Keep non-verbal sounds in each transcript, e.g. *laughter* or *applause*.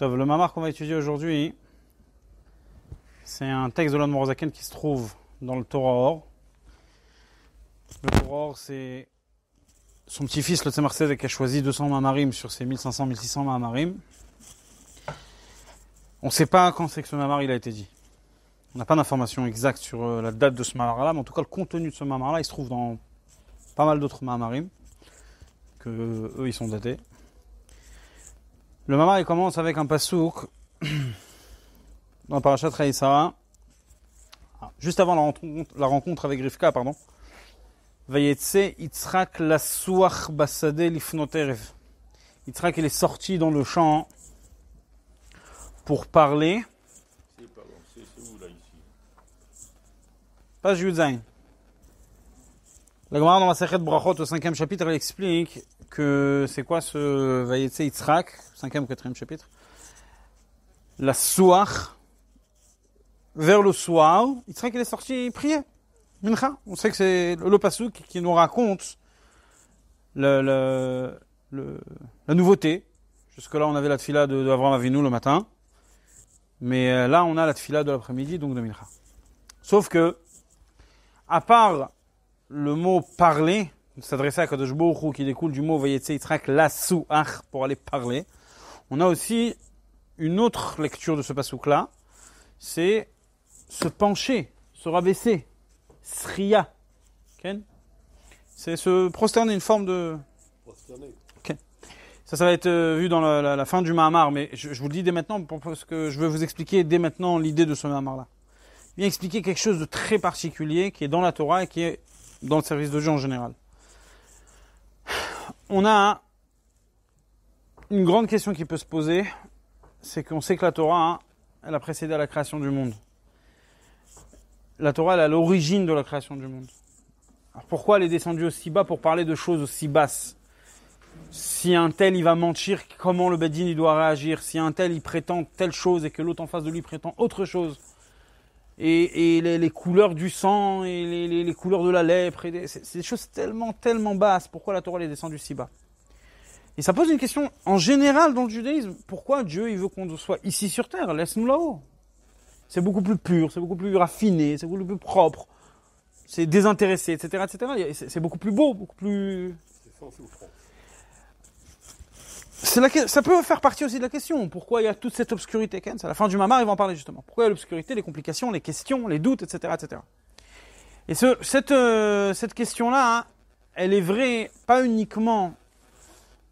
Le mamar qu'on va étudier aujourd'hui, c'est un texte de l'Anne qui se trouve dans le Torah Or. Le Torah Or, c'est son petit-fils, le Tzemar qui a choisi 200 mamarim sur ses 1500-1600 mamarim. On ne sait pas quand c'est que ce mamar il a été dit. On n'a pas d'information exactes sur euh, la date de ce mamar-là, mais en tout cas, le contenu de ce mamar-là, il se trouve dans pas mal d'autres mamarim, que eux, ils sont datés. Le mamar, il commence avec un pasouk *clears throat* dans Parashat Raïsara, ah, juste avant la rencontre, la rencontre avec Rivka, pardon. Vayetse la suach basade lifnoterev. Yitzhak, il est sorti dans le champ pour parler. C'est où là, ici Pas Yudzain. La Gemara dans la Sechet Brachot au cinquième chapitre, elle explique que c'est quoi ce Vayetse Yitzhak, 5e ou 4e chapitre La soir, vers le soir, Yitzhak il est sorti prier. Mincha. On sait que c'est le pasuk qui nous raconte le, le, la nouveauté. Jusque-là, on avait la tfila de, de Avinu le matin. Mais euh, là, on a la tfila de l'après-midi, donc de Mincha. Sauf que, à part le mot parler, s'adresser à Kadosh Bohu qui découle du mot Vayetse la Lasouach pour aller parler. On a aussi une autre lecture de ce pasouk-là, c'est se pencher, se rabaisser, sria. C'est se prosterner, une forme de... Okay. Ça, ça va être euh, vu dans la, fin du Mahamar, mais je, vous le dis dès maintenant parce que je veux vous expliquer dès maintenant l'idée de ce Mahamar-là. Il vient expliquer quelque chose de très particulier qui est dans la Torah et qui est dans le service de Dieu en général on a une grande question qui peut se poser, c'est qu'on sait que la Torah, hein, elle a précédé à la création du monde. La Torah, elle est à l'origine de la création du monde. Alors pourquoi elle est descendue aussi bas pour parler de choses aussi basses Si un tel, il va mentir, comment le Bedin, il doit réagir Si un tel, il prétend telle chose et que l'autre en face de lui prétend autre chose et, et les, couleurs du sang et les, les, les couleurs de la lèpre. C'est des choses tellement, tellement basses. Pourquoi la Torah est du si bas Et ça pose une question en général dans le judaïsme. Pourquoi Dieu il veut qu'on soit ici sur terre Laisse-nous là-haut. C'est beaucoup plus pur, c'est beaucoup plus raffiné, c'est beaucoup plus propre, c'est désintéressé, etc. etc. C'est beaucoup plus beau, beaucoup plus... C'est ça peut faire partie aussi de la question. Pourquoi il y a toute cette obscurité Ken À la fin du mamar, ils vont en parler justement. Pourquoi il y a l'obscurité, les complications, les questions, les doutes, etc. etc. Et ce, cette, cette question-là, elle est vraie pas uniquement,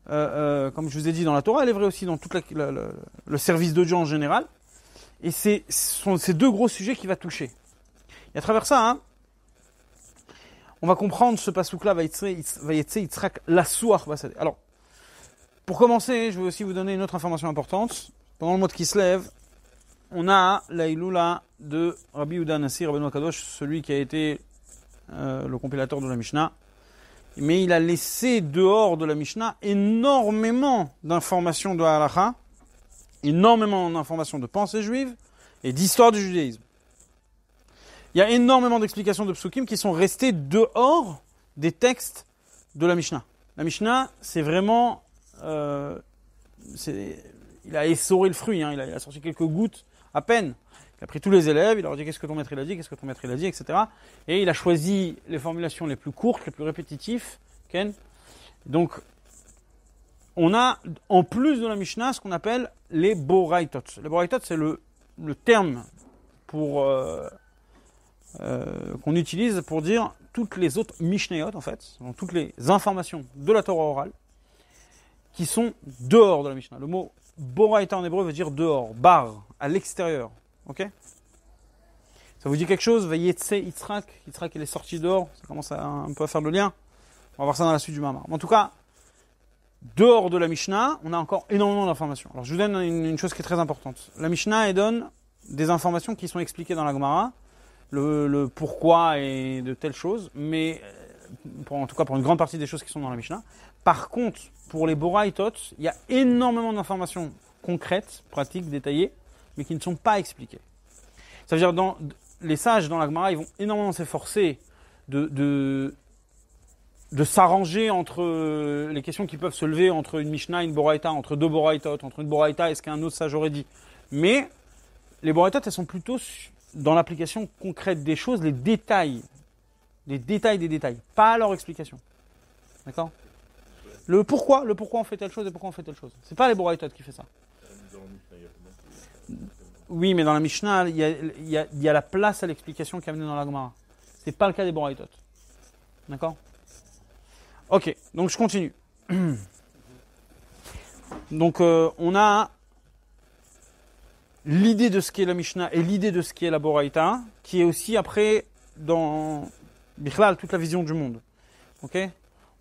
comme je vous ai dit, dans la Torah, elle est vraie aussi dans tout le service de Dieu en général. Et c'est ce sont ces deux gros sujets qui va toucher. Et à travers ça, on va comprendre ce pasouk-là, va Yitzhak Lassoir. Alors, pour commencer, je veux aussi vous donner une autre information importante. Pendant le mois qui se lève, on a l'ailoula de Rabbi Uda Nassir, Rabbi Kadosh, celui qui a été euh, le compilateur de la Mishnah. Mais il a laissé dehors de la Mishnah énormément d'informations de Halacha, énormément d'informations de pensée juive et d'histoire du judaïsme. Il y a énormément d'explications de psukim qui sont restées dehors des textes de la Mishnah. La Mishnah, c'est vraiment euh, il a essoré le fruit, hein. il, a, sorti quelques gouttes à peine. Il a pris tous les élèves, il leur a dit qu'est-ce que ton maître il a dit, qu'est-ce que ton maître il a dit, etc. Et il a choisi les formulations les plus courtes, les plus répétitives. Ken. Donc, on a en plus de la Mishnah ce qu'on appelle les boraitot. Les boraitot, c'est le, terme pour euh, euh, qu'on utilise pour dire toutes les autres Mishnayot, en fait, toutes les informations de la Torah orale qui sont dehors de la Mishnah. Le mot Boraita en hébreu veut dire dehors, bar, à l'extérieur. Ok Ça vous dit quelque chose Vayetse Yitzhak. Yitzhak, elle est sortie dehors. Ça commence à, un peu à faire le lien. On va voir ça dans la suite du Mamar. En tout cas, dehors de la Mishnah, on a encore énormément d'informations. Alors, je vous donne une, chose qui est très importante. La Mishnah, elle donne des informations qui sont expliquées dans la Gemara, le, pourquoi et de telles choses, mais euh, en tout cas pour une grande partie des choses qui sont dans la Mishnah. Par contre, pour les Boraitot, il y a énormément d'informations concrètes, pratiques, détaillées, mais qui ne sont pas expliquées. Ça veut dire dans les sages dans l'Agmara, ils vont énormément s'efforcer de, s'arranger entre euh, les questions qui peuvent se lever entre une Mishnah et une Boraïta, entre deux Boraitot, entre une Boraïta et ce qu'un autre sage aurait dit. Mais les Boraitot, elles sont plutôt dans l'application concrète des choses, les détails. Les détails des détails, pas leur explication. D'accord le pourquoi, le pourquoi on fait telle chose et pourquoi on fait telle chose. C'est pas les Boraïtot qui fait ça. Oui, mais dans la Mishnah, il y a, la place à l'explication qui est amenée dans la Ce C'est pas le cas des Boraïtot. D'accord Ok, donc je continue. *clears throat* Donc euh, on a l'idée de ce qu'est la Mishnah et l'idée de ce qu'est la Boraïta, qui est aussi après dans Bichlal toute la vision du monde. Ok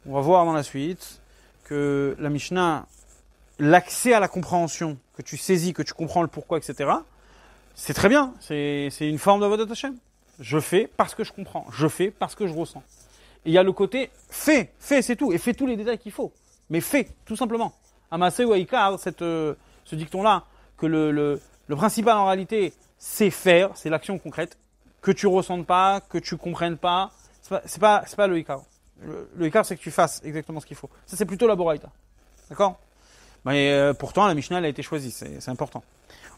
On va voir dans la suite que la Mishnah, l'accès à la compréhension, que tu saisis, que tu comprends le pourquoi, etc., c'est très bien, c'est une forme de votre Hashem. Je fais parce que je comprends, je fais parce que je ressens. Et il y a le côté fais, fais, c'est tout, et fais tous les détails qu'il faut, mais fais, tout simplement. Amase ou cette euh, ce dicton-là, que le, le, le principal en réalité, c'est faire, c'est l'action concrète, que tu ressentes pas, que tu comprennes pas, c'est pas, c'est pas, le Haikar le, écart, c'est que tu fasses exactement ce qu'il faut. Ça, c'est plutôt la Boraïta. D'accord Mais euh, pourtant, la Mishnah, elle a été choisie. C'est important.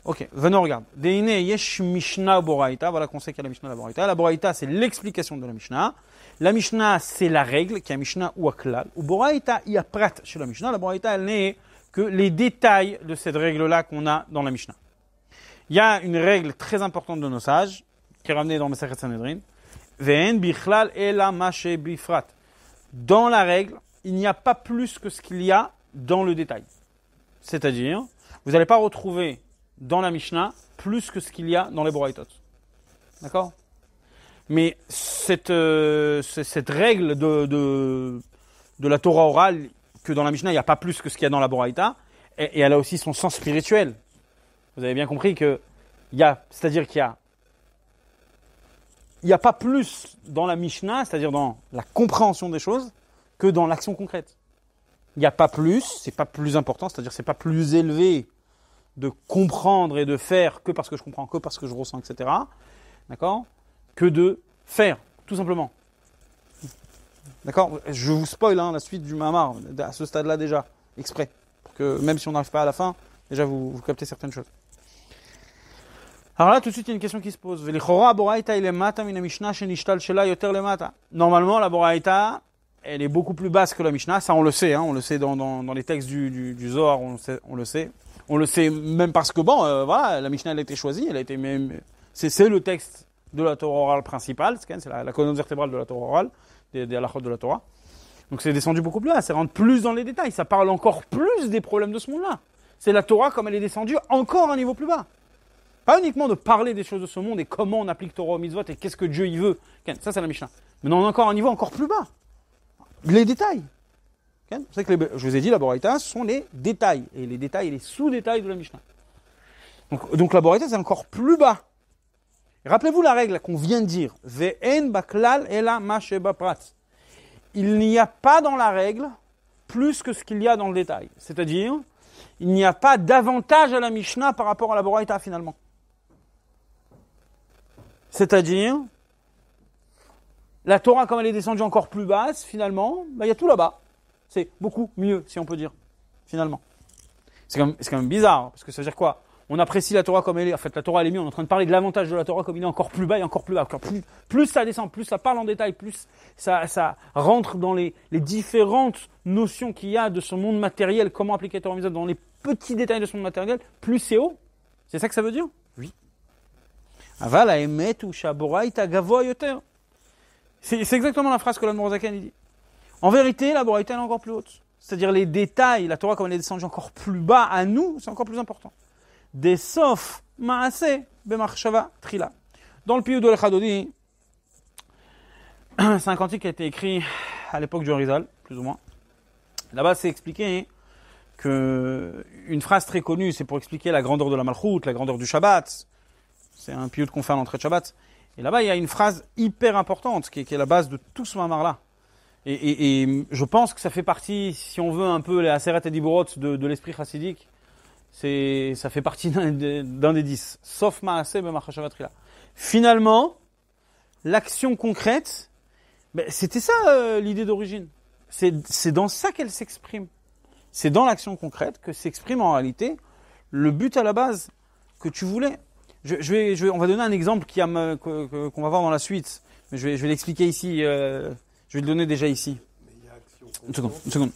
Ok, venons, regarde. Deine yesh Mishnah Boraïta. Voilà qu'on sait qu'il y a la Mishnah la Boraïta. La Boraïta, c'est l'explication de la Mishnah. La Mishnah, c'est la règle, qui est Mishnah ou Aklal. Ou Boraïta, il y a chez la Mishnah. La Boraïta, elle n'est que les détails de cette règle-là qu'on a dans la Mishnah. Il y a une règle très importante de nos sages, qui est ramenée dans le Sanhedrin. Ve'en bichlal bifrat dans la règle, il n'y a pas plus que ce qu'il y a dans le détail. C'est-à-dire, vous n'allez pas retrouver dans la Mishnah plus que ce qu'il y a dans les Boraitot. D'accord Mais cette, euh, cette règle de, de, la Torah orale, que dans la Mishnah, il n'y a pas plus que ce qu'il y a dans la Boraita, et, elle a aussi son sens spirituel. Vous avez bien compris que, c'est-à-dire qu'il y a il n'y a pas plus dans la Mishnah, c'est-à-dire dans la compréhension des choses, que dans l'action concrète. Il n'y a pas plus, c'est pas plus important, c'est-à-dire c'est pas plus élevé de comprendre et de faire que parce que je comprends, que parce que je ressens, etc. D'accord Que de faire, tout simplement. D'accord Je vous spoil hein, la suite du Mahamar, à ce stade-là déjà, exprès. que même si on n'arrive pas à la fin, déjà vous, vous captez certaines choses. Alors là, tout de suite, il y a une question qui se pose. Normalement, la Boraïta, elle est beaucoup plus basse que la Mishnah. Ça, on le sait. Hein, on le sait dans, dans, dans les textes du, du, du Zohar. On, le sait. On le sait même parce que, bon, euh, voilà, la Mishnah, elle a été choisie. Elle a été même. C'est le texte de la Torah orale principale. C'est la, la, colonne vertébrale de la Torah orale, des, des de la Torah. Donc c'est descendu beaucoup plus bas. Ça rentre plus dans les détails. Ça parle encore plus des problèmes de ce monde-là. C'est la Torah comme elle est descendue encore un niveau plus bas. Pas uniquement de parler des choses de ce monde et comment on applique Torah au mitzvot et qu'est-ce que Dieu y veut. Ça, c'est la Mishnah. Mais on a encore un niveau encore plus bas. Les détails. Que je vous ai dit, la Boraita, sont les détails. Et les détails les sous-détails de la Mishnah. Donc, donc la Boraita, c'est encore plus bas. Rappelez-vous la règle qu'on vient de dire. baklal ela Il n'y a pas dans la règle plus que ce qu'il y a dans le détail. C'est-à-dire, il n'y a pas d'avantage à la Mishnah par rapport à la Boraita finalement. C'est-à-dire, la Torah, comme elle est descendue encore plus basse, finalement, bah, il y a tout là-bas. C'est beaucoup mieux, si on peut dire, finalement. C'est quand, même bizarre, hein, parce que ça veut dire quoi On apprécie la Torah comme elle est. En fait, la Torah, elle est mieux. On est en train de parler de l'avantage de la Torah comme il est encore plus bas et encore plus bas. Encore plus, ça descend, plus ça parle en détail, plus ça, rentre dans les, différentes notions qu'il y a de ce monde matériel, comment appliquer la Torah dans les petits détails de son monde matériel, plus c'est haut. C'est ça que ça veut dire c'est exactement la phrase que l'Anne dit. En vérité, la Boraïta est encore plus haute. C'est-à-dire les détails, la Torah, comme elle est descendue encore plus bas à nous, c'est encore plus important. Des sof maase trila. Dans le Piyou de l'Echadodi, c'est un cantique qui a été écrit à l'époque du Rizal, plus ou moins. Là-bas, c'est expliqué qu'une phrase très connue, c'est pour expliquer la grandeur de la Malchoute, la grandeur du Shabbat, c'est un pilote qu'on fait à l'entrée de Shabbat. Et là-bas, il y a une phrase hyper importante qui est, qui est la base de tout ce mamar-là. Et, et, et, je pense que ça fait partie, si on veut, un peu les Aseret et Diburot de, de l'esprit chassidique. C'est, ça fait partie d'un, des dix. Sauf Maaseh, ben là. Finalement, l'action concrète, ben, c'était ça euh, l'idée d'origine. C'est, c'est dans ça qu'elle s'exprime. C'est dans l'action concrète que s'exprime en réalité le but à la base que tu voulais vais, on va donner un exemple qui qu'on va voir dans la suite. Je vais, je vais l'expliquer ici. Euh, je vais le donner déjà ici. action une seconde,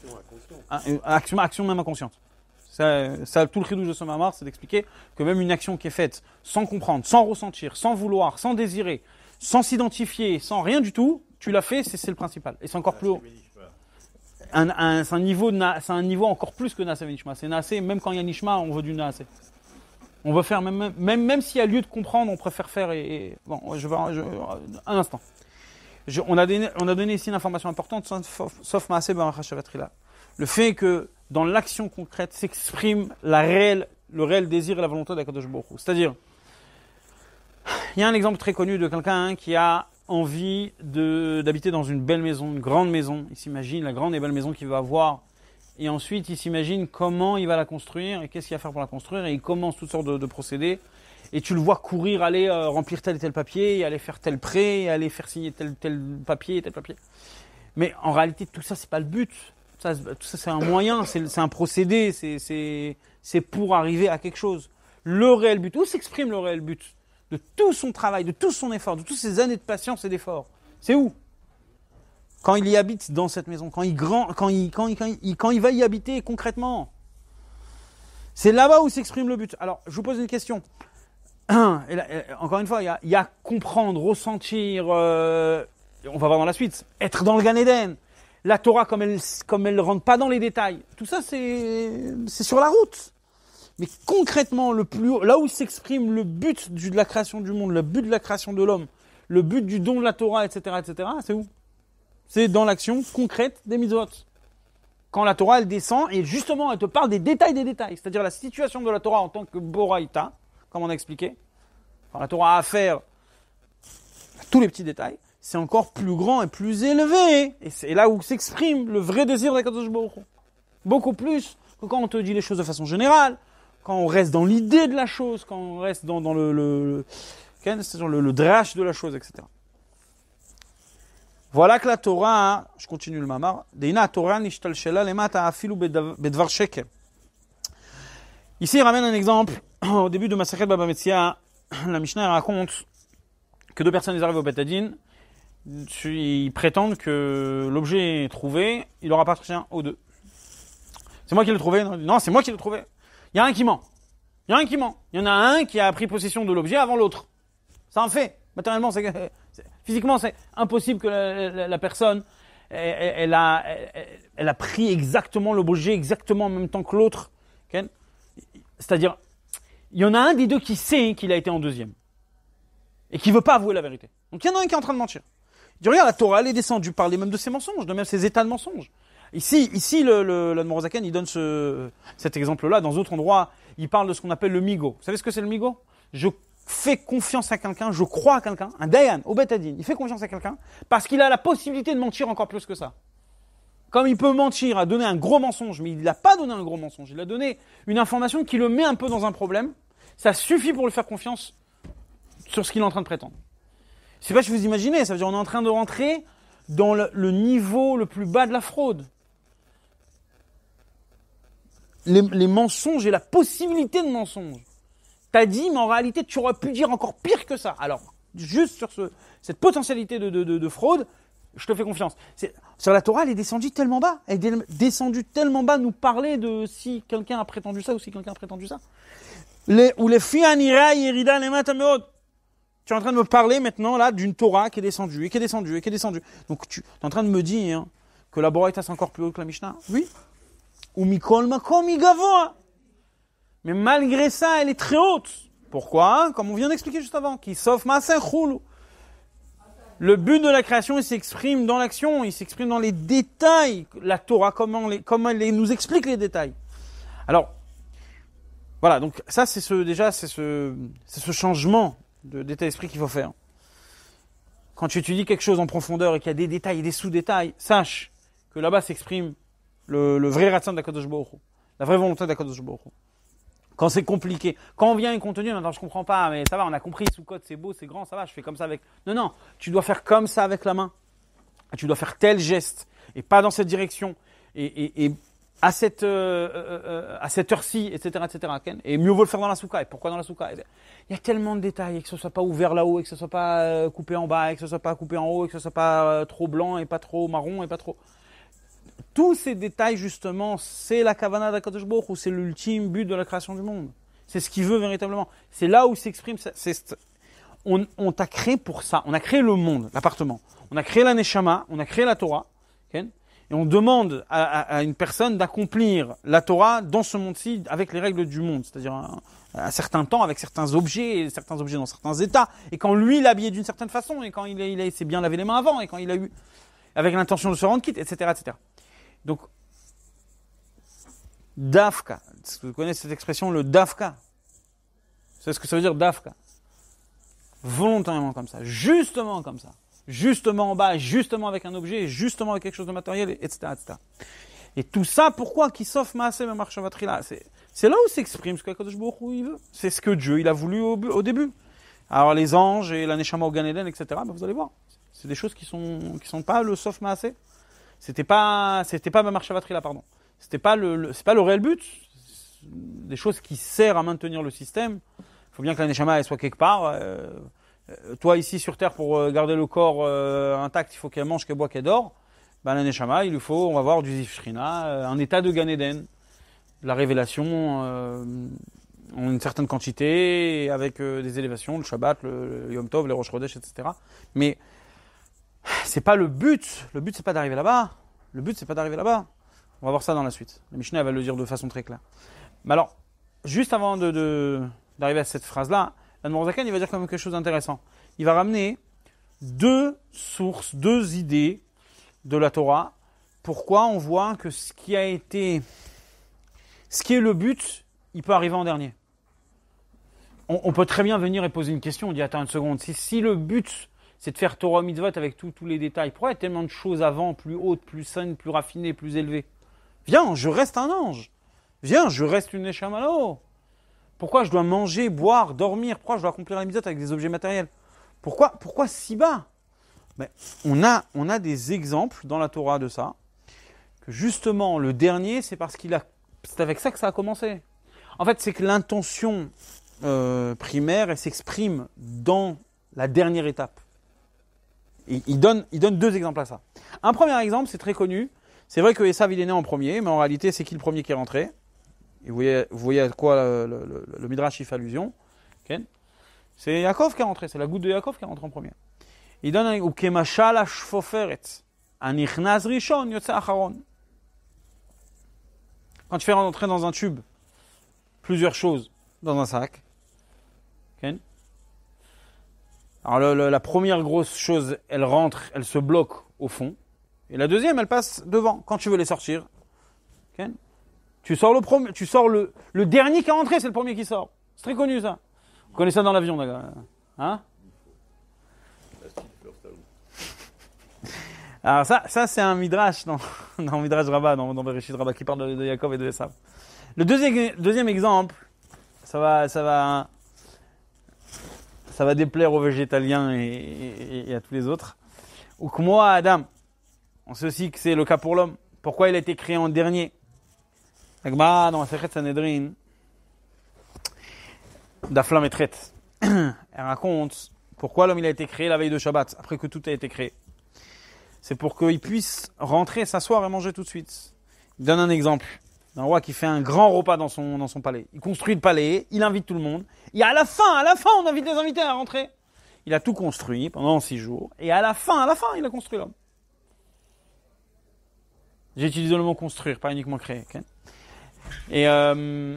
ah, Action, action, même inconsciente. Ça, tout le cri de ce mamar, c'est d'expliquer que même une action qui est faite sans comprendre, sans ressentir, sans vouloir, sans désirer, sans s'identifier, sans rien du tout, tu l'as fait, c'est le principal. Et c'est encore plus haut. Un, c'est un, un, niveau encore plus que et Nishma. C'est Nase, même quand il y a Nishma, on veut du Nase. On va faire, même, même, même s'il y a lieu de comprendre, on préfère faire. Et, bon, je vais. un instant. on, a donné, on a donné ici une information importante, sauf Maaseh Ben là. Le fait que dans l'action concrète s'exprime la réelle, le réel désir et la volonté d'Akadosh Borou. C'est-à-dire, il y a un exemple très connu de quelqu'un hein, qui a envie d'habiter dans une belle maison, une grande maison. Il s'imagine la grande et belle maison qu'il va avoir et ensuite il s'imagine comment il va la construire et qu'est-ce qu'il va faire pour la construire, et il commence toutes sortes de, procédés, et tu le vois courir, aller euh, remplir tel et tel papier, et aller faire tel prêt, aller faire signer tel tel papier, et tel papier. Mais en réalité, tout ça, c'est pas le but. tout ça, c'est un moyen, c'est un procédé, c'est pour arriver à quelque chose. Le réel but, où s'exprime le réel but de tout son travail, de tout son effort, de toutes ces années de patience et d'effort C'est où quand il y habite dans cette maison, quand il, grand, quand il, quand il, quand il, quand il va y habiter concrètement. C'est là-bas où s'exprime le but. Alors, je vous pose une question. *clears throat* Et encore une fois, il y a, y a, comprendre, ressentir, euh, on va voir dans la suite, être dans le Gan Eden, la Torah comme elle comme elle rentre pas dans les détails. Tout ça, c'est sur la route. Mais concrètement, le plus haut, là où s'exprime le but du, de la création du monde, le but de la création de l'homme, le but du don de la Torah, etc., etc., c'est où c'est dans l'action concrète des mitzvot. Quand la Torah, elle descend, et justement, elle te parle des détails des détails, c'est-à-dire la situation de la Torah en tant que Boraïta, comme on a expliqué. la Torah a affaire à tous les petits détails, c'est encore plus grand et plus élevé. Et c'est là où s'exprime le vrai désir Kadosh Baruch Beaucoup plus que quand on te dit les choses de façon générale, quand on reste dans l'idée de la chose, quand on reste dans, dans le, le, le, le, le drache de la chose, etc. Voilà que la Torah, je continue le mamar, Ici, il ramène un exemple. *clears throat* Au début de Massacre Baba Metzia, *clears throat* la Mishnah raconte que deux personnes arrivent au Betadine. Ils prétendent que l'objet trouvé, il leur appartient aux deux. C'est moi qui l'ai trouvé. Non, c'est moi qui l'ai trouvé. Il y a un qui ment. Il y a un qui ment. Il y en a un qui a pris possession de l'objet avant l'autre. Ça en fait. Matériellement, c'est Physiquement, c'est impossible que la, personne, elle, a, elle, a, pris exactement l'objet exactement en même temps que l'autre. C'est-à-dire, il y en a un des deux qui sait qu'il a été en deuxième et qui veut pas avouer la vérité. Donc il y en a un qui est en train de mentir. Il dit, regarde, la Torah, elle est descendue parler même de ses mensonges, de même ses états de mensonges. Ici, ici, le, le, il donne ce, cet exemple-là. Dans d'autres endroits, il parle de ce qu'on appelle le migo. Vous savez ce que c'est le migo Je fait confiance à quelqu'un, je crois à quelqu'un, un Dayan, au Betadine, il fait confiance à quelqu'un parce qu'il a la possibilité de mentir encore plus que ça. Comme il peut mentir, à donner un gros mensonge, mais il n'a pas donné un gros mensonge, il a donné une information qui le met un peu dans un problème, ça suffit pour lui faire confiance sur ce qu'il est en train de prétendre. C'est pas si vous imaginez, ça veut dire on est en train de rentrer dans le, niveau le plus bas de la fraude. les mensonges et la possibilité de mensonges. T'as dit, mais en réalité, tu aurais pu dire encore pire que ça. Alors, juste sur ce, cette potentialité de, fraude, je te fais confiance. Sur la Torah, elle est descendue tellement bas. Elle est descendue tellement bas, nous parler de si quelqu'un a prétendu ça ou si quelqu'un a prétendu ça. Les, ou les hein, Tu es en train de me parler maintenant, là, d'une Torah qui est descendue, et qui est descendue, et qui est descendue. Donc, tu es en train de me dire hein, que la Torah est encore plus haut que la Mishnah. Oui. Ou makom hein. Mais malgré ça, elle est très haute. Pourquoi Comme on vient d'expliquer juste avant, qui sauf Le but de la création, il s'exprime dans l'action, il s'exprime dans les détails. La Torah, comment, elle nous explique les détails. Alors, voilà, donc ça, c'est ce, déjà, c'est ce, ce changement d'état d'esprit qu'il faut faire. Quand tu étudies quelque chose en profondeur et qu'il y a des détails et des sous-détails, sache que là-bas s'exprime le, vrai ratin d'Akadosh Baruch la vraie volonté d'Akadosh Baruch quand c'est compliqué. Quand on vient un contenu, maintenant je comprends pas, mais ça va, on a compris, sous code, c'est beau, c'est grand, ça va, je fais comme ça avec. Non, non, tu dois faire comme ça avec la main. Tu dois faire tel geste et pas dans cette direction. Et, et, et à cette, euh, euh, euh, cette heure-ci, etc., etc. Et mieux vaut le faire dans la souka. Et pourquoi dans la souka Il y a tellement de détails, et que ce soit pas ouvert là-haut, et que ce soit pas coupé en bas, et que ce soit pas coupé en haut, et que ce soit pas trop blanc, et pas trop marron, et pas trop tous ces détails, justement, c'est la Kavana d'Akadosh ou c'est l'ultime but de la création du monde. C'est ce qu'il veut véritablement. C'est là où s'exprime. On, on t'a créé pour ça. On a créé le monde, l'appartement. On a créé la on a créé la Torah. et on demande à, à, une personne d'accomplir la Torah dans ce monde-ci avec les règles du monde, c'est-à-dire euh, à, un certains temps, avec certains objets, et certains objets dans certains états, et quand lui l'a habillé d'une certaine façon, et quand il, a, il, s'est bien lavé les mains avant, et quand il a eu avec l'intention de se rendre quitte, etc., etc. Donc, dafka, vous connaissez cette expression, le dafka C'est ce que ça veut dire dafka. Volontairement comme ça, justement comme ça, justement en bas, justement avec un objet, justement avec quelque chose de matériel, etc. Et tout ça, pourquoi Qui marche sauf là C'est là où s'exprime ce que Kadosh veut. C'est ce que Dieu il a voulu au, début. Alors les anges et l'aneshama au Gan etc., bah, vous allez voir. C'est des choses qui sont, qui sont pas le sauf c'était pas, c'était pas ma marche à batterie là, pardon. C'était pas le, c'est pas le réel but. Des choses qui servent à maintenir le système. Il faut bien que l'aneshama soit quelque part. Euh, euh, toi ici sur terre pour euh, garder le corps euh, intact, il faut qu'elle mange, qu'elle boit, qu'elle dort. Ben l'aneshama, il lui faut, on va voir du zifshrina, un état de Gan la révélation euh, en une certaine quantité, avec des élévations, le Shabbat, le, Yom Tov, les roches etc. Mais c'est pas le but. Le but, c'est pas d'arriver là-bas. Le but, c'est pas d'arriver là-bas. On va voir ça dans la suite. La Mishnah va le dire de façon très claire. Mais alors, juste avant d'arriver de, d'arriver à cette phrase-là, Zakan, il va dire quand même quelque chose d'intéressant. Il va ramener deux sources, deux idées de la Torah. Pourquoi on voit que ce qui a été, ce qui est le but, il peut arriver en dernier. On, peut très bien venir et poser une question. On dit attends une seconde. Si, si le but c'est de faire Torah mitzvot avec tous les détails. Pourquoi il y a tellement de choses avant, plus hautes, plus saines, plus raffinées, plus élevées Viens, je reste un ange. Viens, je reste une échamallo. Pourquoi je dois manger, boire, dormir Pourquoi je dois accomplir la mitzvot avec des objets matériels Pourquoi, pourquoi si bas on, a, on a des exemples dans la Torah de ça. Que justement, le dernier, c'est parce qu'il a. C'est avec ça que ça a commencé. En fait, c'est que l'intention euh, primaire, elle s'exprime dans la dernière étape il, donne, deux exemples à ça. Un premier exemple, c'est très connu. C'est vrai que Esav, il est né en premier, mais en réalité, c'est qui le premier qui est rentré vous, voyez, à quoi le, Midrash fait allusion. C'est Yaakov qui est rentré, c'est la goutte de Yaakov qui est rentrée en premier. Il donne un. Ou Quand tu fais rentrer dans un tube plusieurs choses dans un sac, alors la première grosse chose, elle rentre, elle se bloque au fond. Et la deuxième, elle passe devant quand tu veux les sortir. tu sors le premier, tu sors le, dernier qui est entré, c'est le premier qui sort. C'est très connu ça. Vous connaissez ça dans l'avion, d'accord Hein *laughs* Alors ça, ça c'est un midrash dans, *laughs* dans midrash Rabbah, dans, dans Bereshit Rabat qui parle de, de Jacob et de Esav. Le deuxième, deuxième exemple, ça va, ça va ça va déplaire aux végétaliens et, à tous les autres. Ou que moi, Adam, on sait aussi que c'est le cas pour l'homme. Pourquoi il a été créé en dernier La flamme d'Aflam et Traite, *clears throat* elle raconte pourquoi l'homme a été créé la veille de Shabbat, après que tout a été créé. C'est pour qu'il puisse rentrer, s'asseoir et manger tout de suite. Il donne un exemple un roi qui fait un grand repas dans son, dans son palais. Il construit le palais, il invite tout le monde. Et à la fin, à la fin, on invite les invités à rentrer. Il a tout construit pendant six jours. Et à la fin, à la fin, il a construit l'homme. J'ai utilisé le mot construire, pas uniquement créer. et, euh,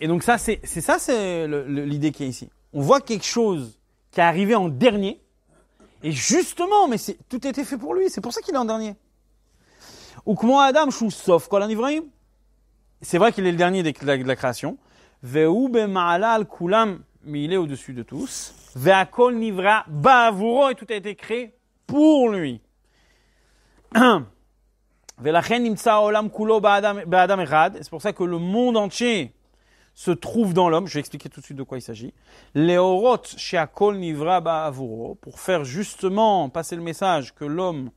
et donc ça, c'est ça, c'est l'idée qui est ici. On voit quelque chose qui est arrivé en dernier. Et justement, mais tout était fait pour lui. C'est pour ça qu'il est en dernier. Ou Adam sauf quoi, c'est vrai qu'il est le dernier de la, création. mais il est au-dessus de tous. nivra et tout a été créé pour lui. *clears throat* C'est pour ça que le monde entier se trouve dans l'homme. Je vais expliquer tout de suite de quoi il s'agit. pour faire justement passer le message que l'homme,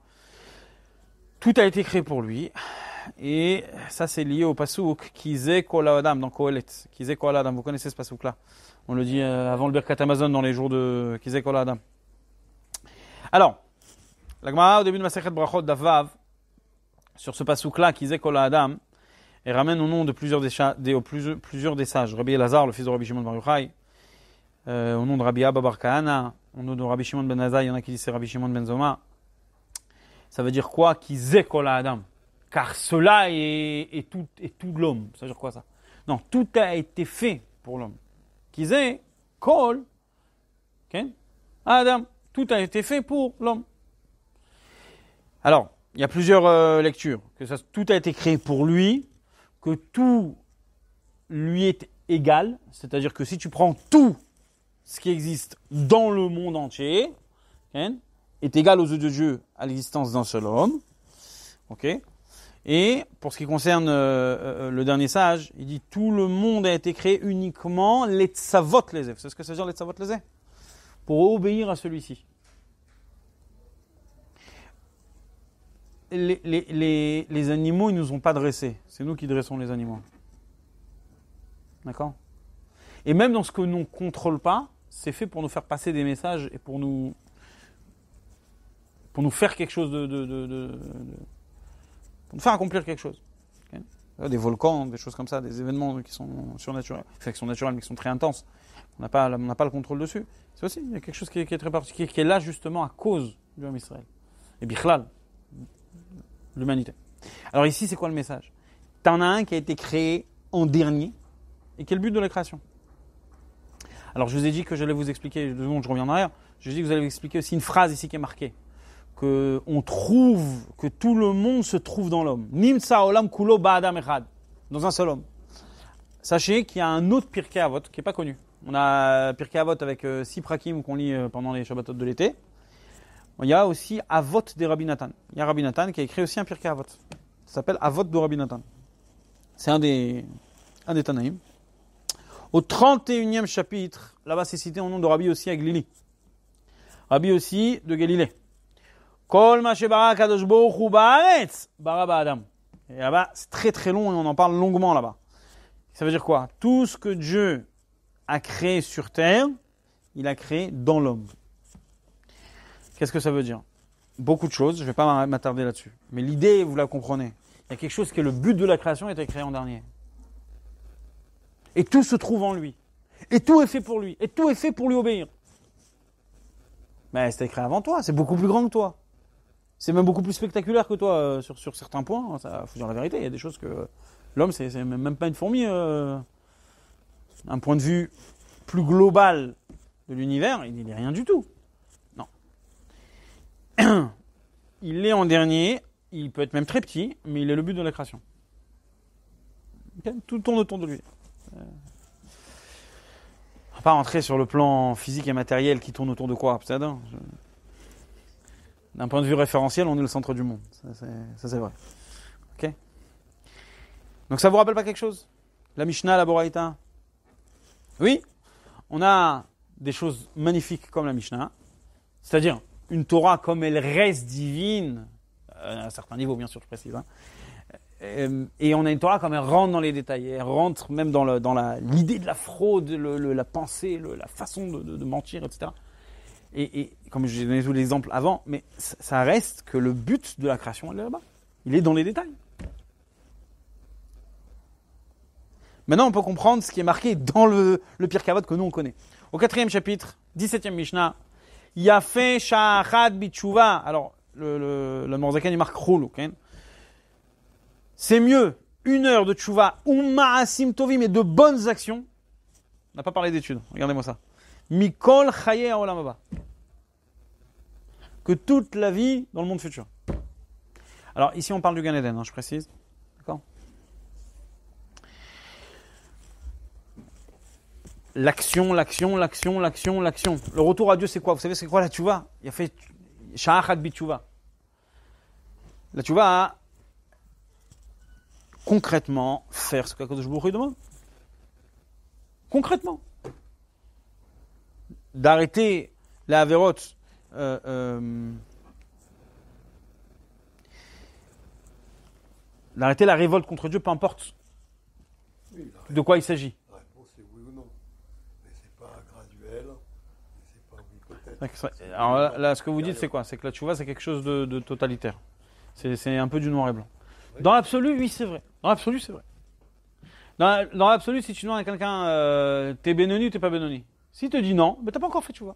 tout a été créé pour lui et ça c'est lié au pasouk Kizé Adam dans Kohelet. Kizé Adam, vous connaissez ce pasouk là On le dit euh, avant le Birkat Amazon dans les jours de Kizé Adam. Alors, la Gemara au début de de Brachot d'Avav, sur ce pasouk là, Kizé Adam, et ramène au nom de plusieurs des, des, plusieurs sages. Rabbi Lazar, le fils de Rabbi Shimon Bar euh, au nom de Rabbi Abba Bar au nom de Rabbi Shimon Ben Azai, il y en a qui disent c'est Rabbi Shimon Ben Zoma. Ça veut dire quoi qui Adam car cela est, tout, est tout l'homme. Ça veut dire quoi ça Non, tout a été fait pour l'homme. Qu'ils Kol, Adam, tout a été fait pour l'homme. Alors, il y a plusieurs euh, lectures. Que ça, tout a été créé pour lui, que tout lui est égal, c'est-à-dire que si tu prends tout ce qui existe dans le monde entier, est égal aux yeux de Dieu à l'existence d'un seul homme. OK et pour ce qui concerne euh, euh, le dernier sage, il dit tout le monde a été créé uniquement les tsavot les C'est ce que ça veut dire les tsavot les Pour obéir à celui-ci. Les, animaux, ils ne nous ont pas dressés. C'est nous qui dressons les animaux. D'accord Et même dans ce que nous ne contrôlons pas, c'est fait pour nous faire passer des messages et pour nous, pour nous faire quelque chose de pour nous faire accomplir quelque chose. des volcans, des choses comme ça, des événements qui sont surnaturels, qui sont naturels mais qui sont très intenses. On n'a pas, on pas le contrôle dessus. C'est aussi, quelque chose qui est, très particulier, qui est là justement à cause du homme Israël. Et Bichlal, l'humanité. Alors ici, c'est quoi le message T'en as un qui a été créé en dernier, et quel but de la création Alors je vous ai dit que j'allais vous expliquer, deux secondes, je reviens en arrière, je vous ai dit que vous allez vous expliquer aussi une phrase ici qui est marquée que on trouve, que tout le monde se trouve dans l'homme. Nimsa olam kulo ba'adam dans un seul homme. Sachez qu'il y a un autre Pirkei Avot qui n'est pas connu. On a Pirkei Avot avec euh, Siprakim qu'on lit euh, pendant les Shabbatot de l'été. Il y a aussi Avot des Rabbi Nathan. Il y a Rabbi Nathan qui a écrit aussi un Pirkei Avot. Ça s'appelle Avot de Rabbi Nathan. C'est un des, Tanaïm. Au 31e chapitre, là-bas c'est cité en nom de Rabbi aussi avec Lili. Rabbi aussi de Galilée. Et là-bas, c'est très très long et on en parle longuement là-bas. Ça veut dire quoi Tout ce que Dieu a créé sur terre, il a créé dans l'homme. Qu'est-ce que ça veut dire Beaucoup de choses, je ne vais pas m'attarder là-dessus. Mais l'idée, vous la comprenez. Il y a quelque chose qui est le but de la création était créé en dernier. Et tout se trouve en lui. Et tout est fait pour lui. Et tout est fait pour lui obéir. Mais c'était créé avant toi, c'est beaucoup plus grand que toi c'est même beaucoup plus spectaculaire que toi euh, sur, certains points. Hein, ça faut dire la vérité. Il y a des choses que l'homme, c'est même pas une fourmi. Euh, un point de vue plus global de l'univers, il n'est rien du tout. Non. *clears throat* Il est en dernier. Il peut être même très petit, mais il est le but de la création. tout tourne autour de lui. Euh, on ne va pas rentrer sur le plan physique et matériel qui tourne autour de quoi, d'un point de vue référentiel, on est le centre du monde. Ça, c'est vrai. Ok Donc, ça vous rappelle pas quelque chose La Mishnah, la Boraïta Oui On a des choses magnifiques comme la Mishnah, c'est-à-dire une Torah comme elle reste divine, euh, à un certain niveau, bien sûr, je précise. Hein. Euh, et on a une Torah comme elle rentre dans les détails, elle rentre même dans l'idée de la fraude, la pensée, la façon de mentir, etc. Et, comme j'ai donné tous les exemples avant, mais ça reste que le but de la création, elle est là-bas. Il est dans les détails. Maintenant, on peut comprendre ce qui est marqué dans le, pire cavote que nous, on connaît. Au quatrième chapitre, 17e Mishnah, Yafé Shahad Bichuva. Alors, le, le, le il marque Roul, C'est mieux une heure de Tchouva, ou Maasim Tovim mais de bonnes actions. On n'a pas parlé d'études. Regardez-moi ça. Mikol Chaye Que toute la vie dans le monde futur. Alors ici on parle du Gan Eden, hein, je précise. D'accord L'action, l'action, l'action, l'action, l'action. Le retour à Dieu, c'est quoi Vous savez, c'est quoi la tchouva Il a fait La tchouva concrètement faire ce de demain Concrètement d'arrêter la euh, euh, d'arrêter la révolte contre Dieu, peu importe de quoi il s'agit. La réponse est oui ou non. Mais n'est pas graduel. C'est pas oui Alors là, ce que vous dites, c'est quoi C'est que là tu vois c'est quelque chose de, totalitaire. C'est un peu du noir et blanc. Dans l'absolu, oui, c'est vrai. Dans l'absolu, c'est vrai. Dans, l'absolu, si tu demandes à quelqu'un, euh, t'es Benoni ou t'es pas Benoni s'il te dit non, mais t'as pas encore fait tu vois.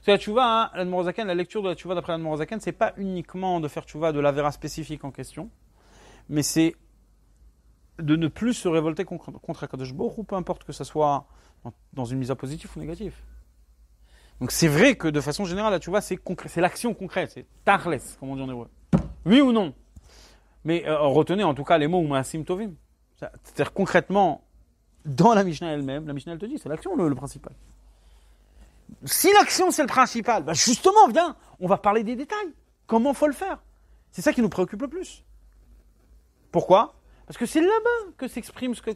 C'est hein, la la, lecture de la tchouva d'après la ce c'est pas uniquement de faire tchouva de la vera spécifique en question, mais c'est de ne plus se révolter contre, contre ou peu importe que ce soit dans, une mise à positif ou négatif. Donc c'est vrai que de façon générale, la vois c'est c'est l'action concrète, c'est tarles, comme on dit en hébreu. Oui ou non Mais euh, retenez en tout cas les mots ou tovim. C'est-à-dire concrètement, dans la Mishnah elle-même, la Mishnah elle te dit, c'est l'action le, principal. Si l'action c'est le principal, bah, justement, viens, on va parler des détails. Comment faut le faire C'est ça qui nous préoccupe le plus. Pourquoi Parce que c'est là-bas que s'exprime ce que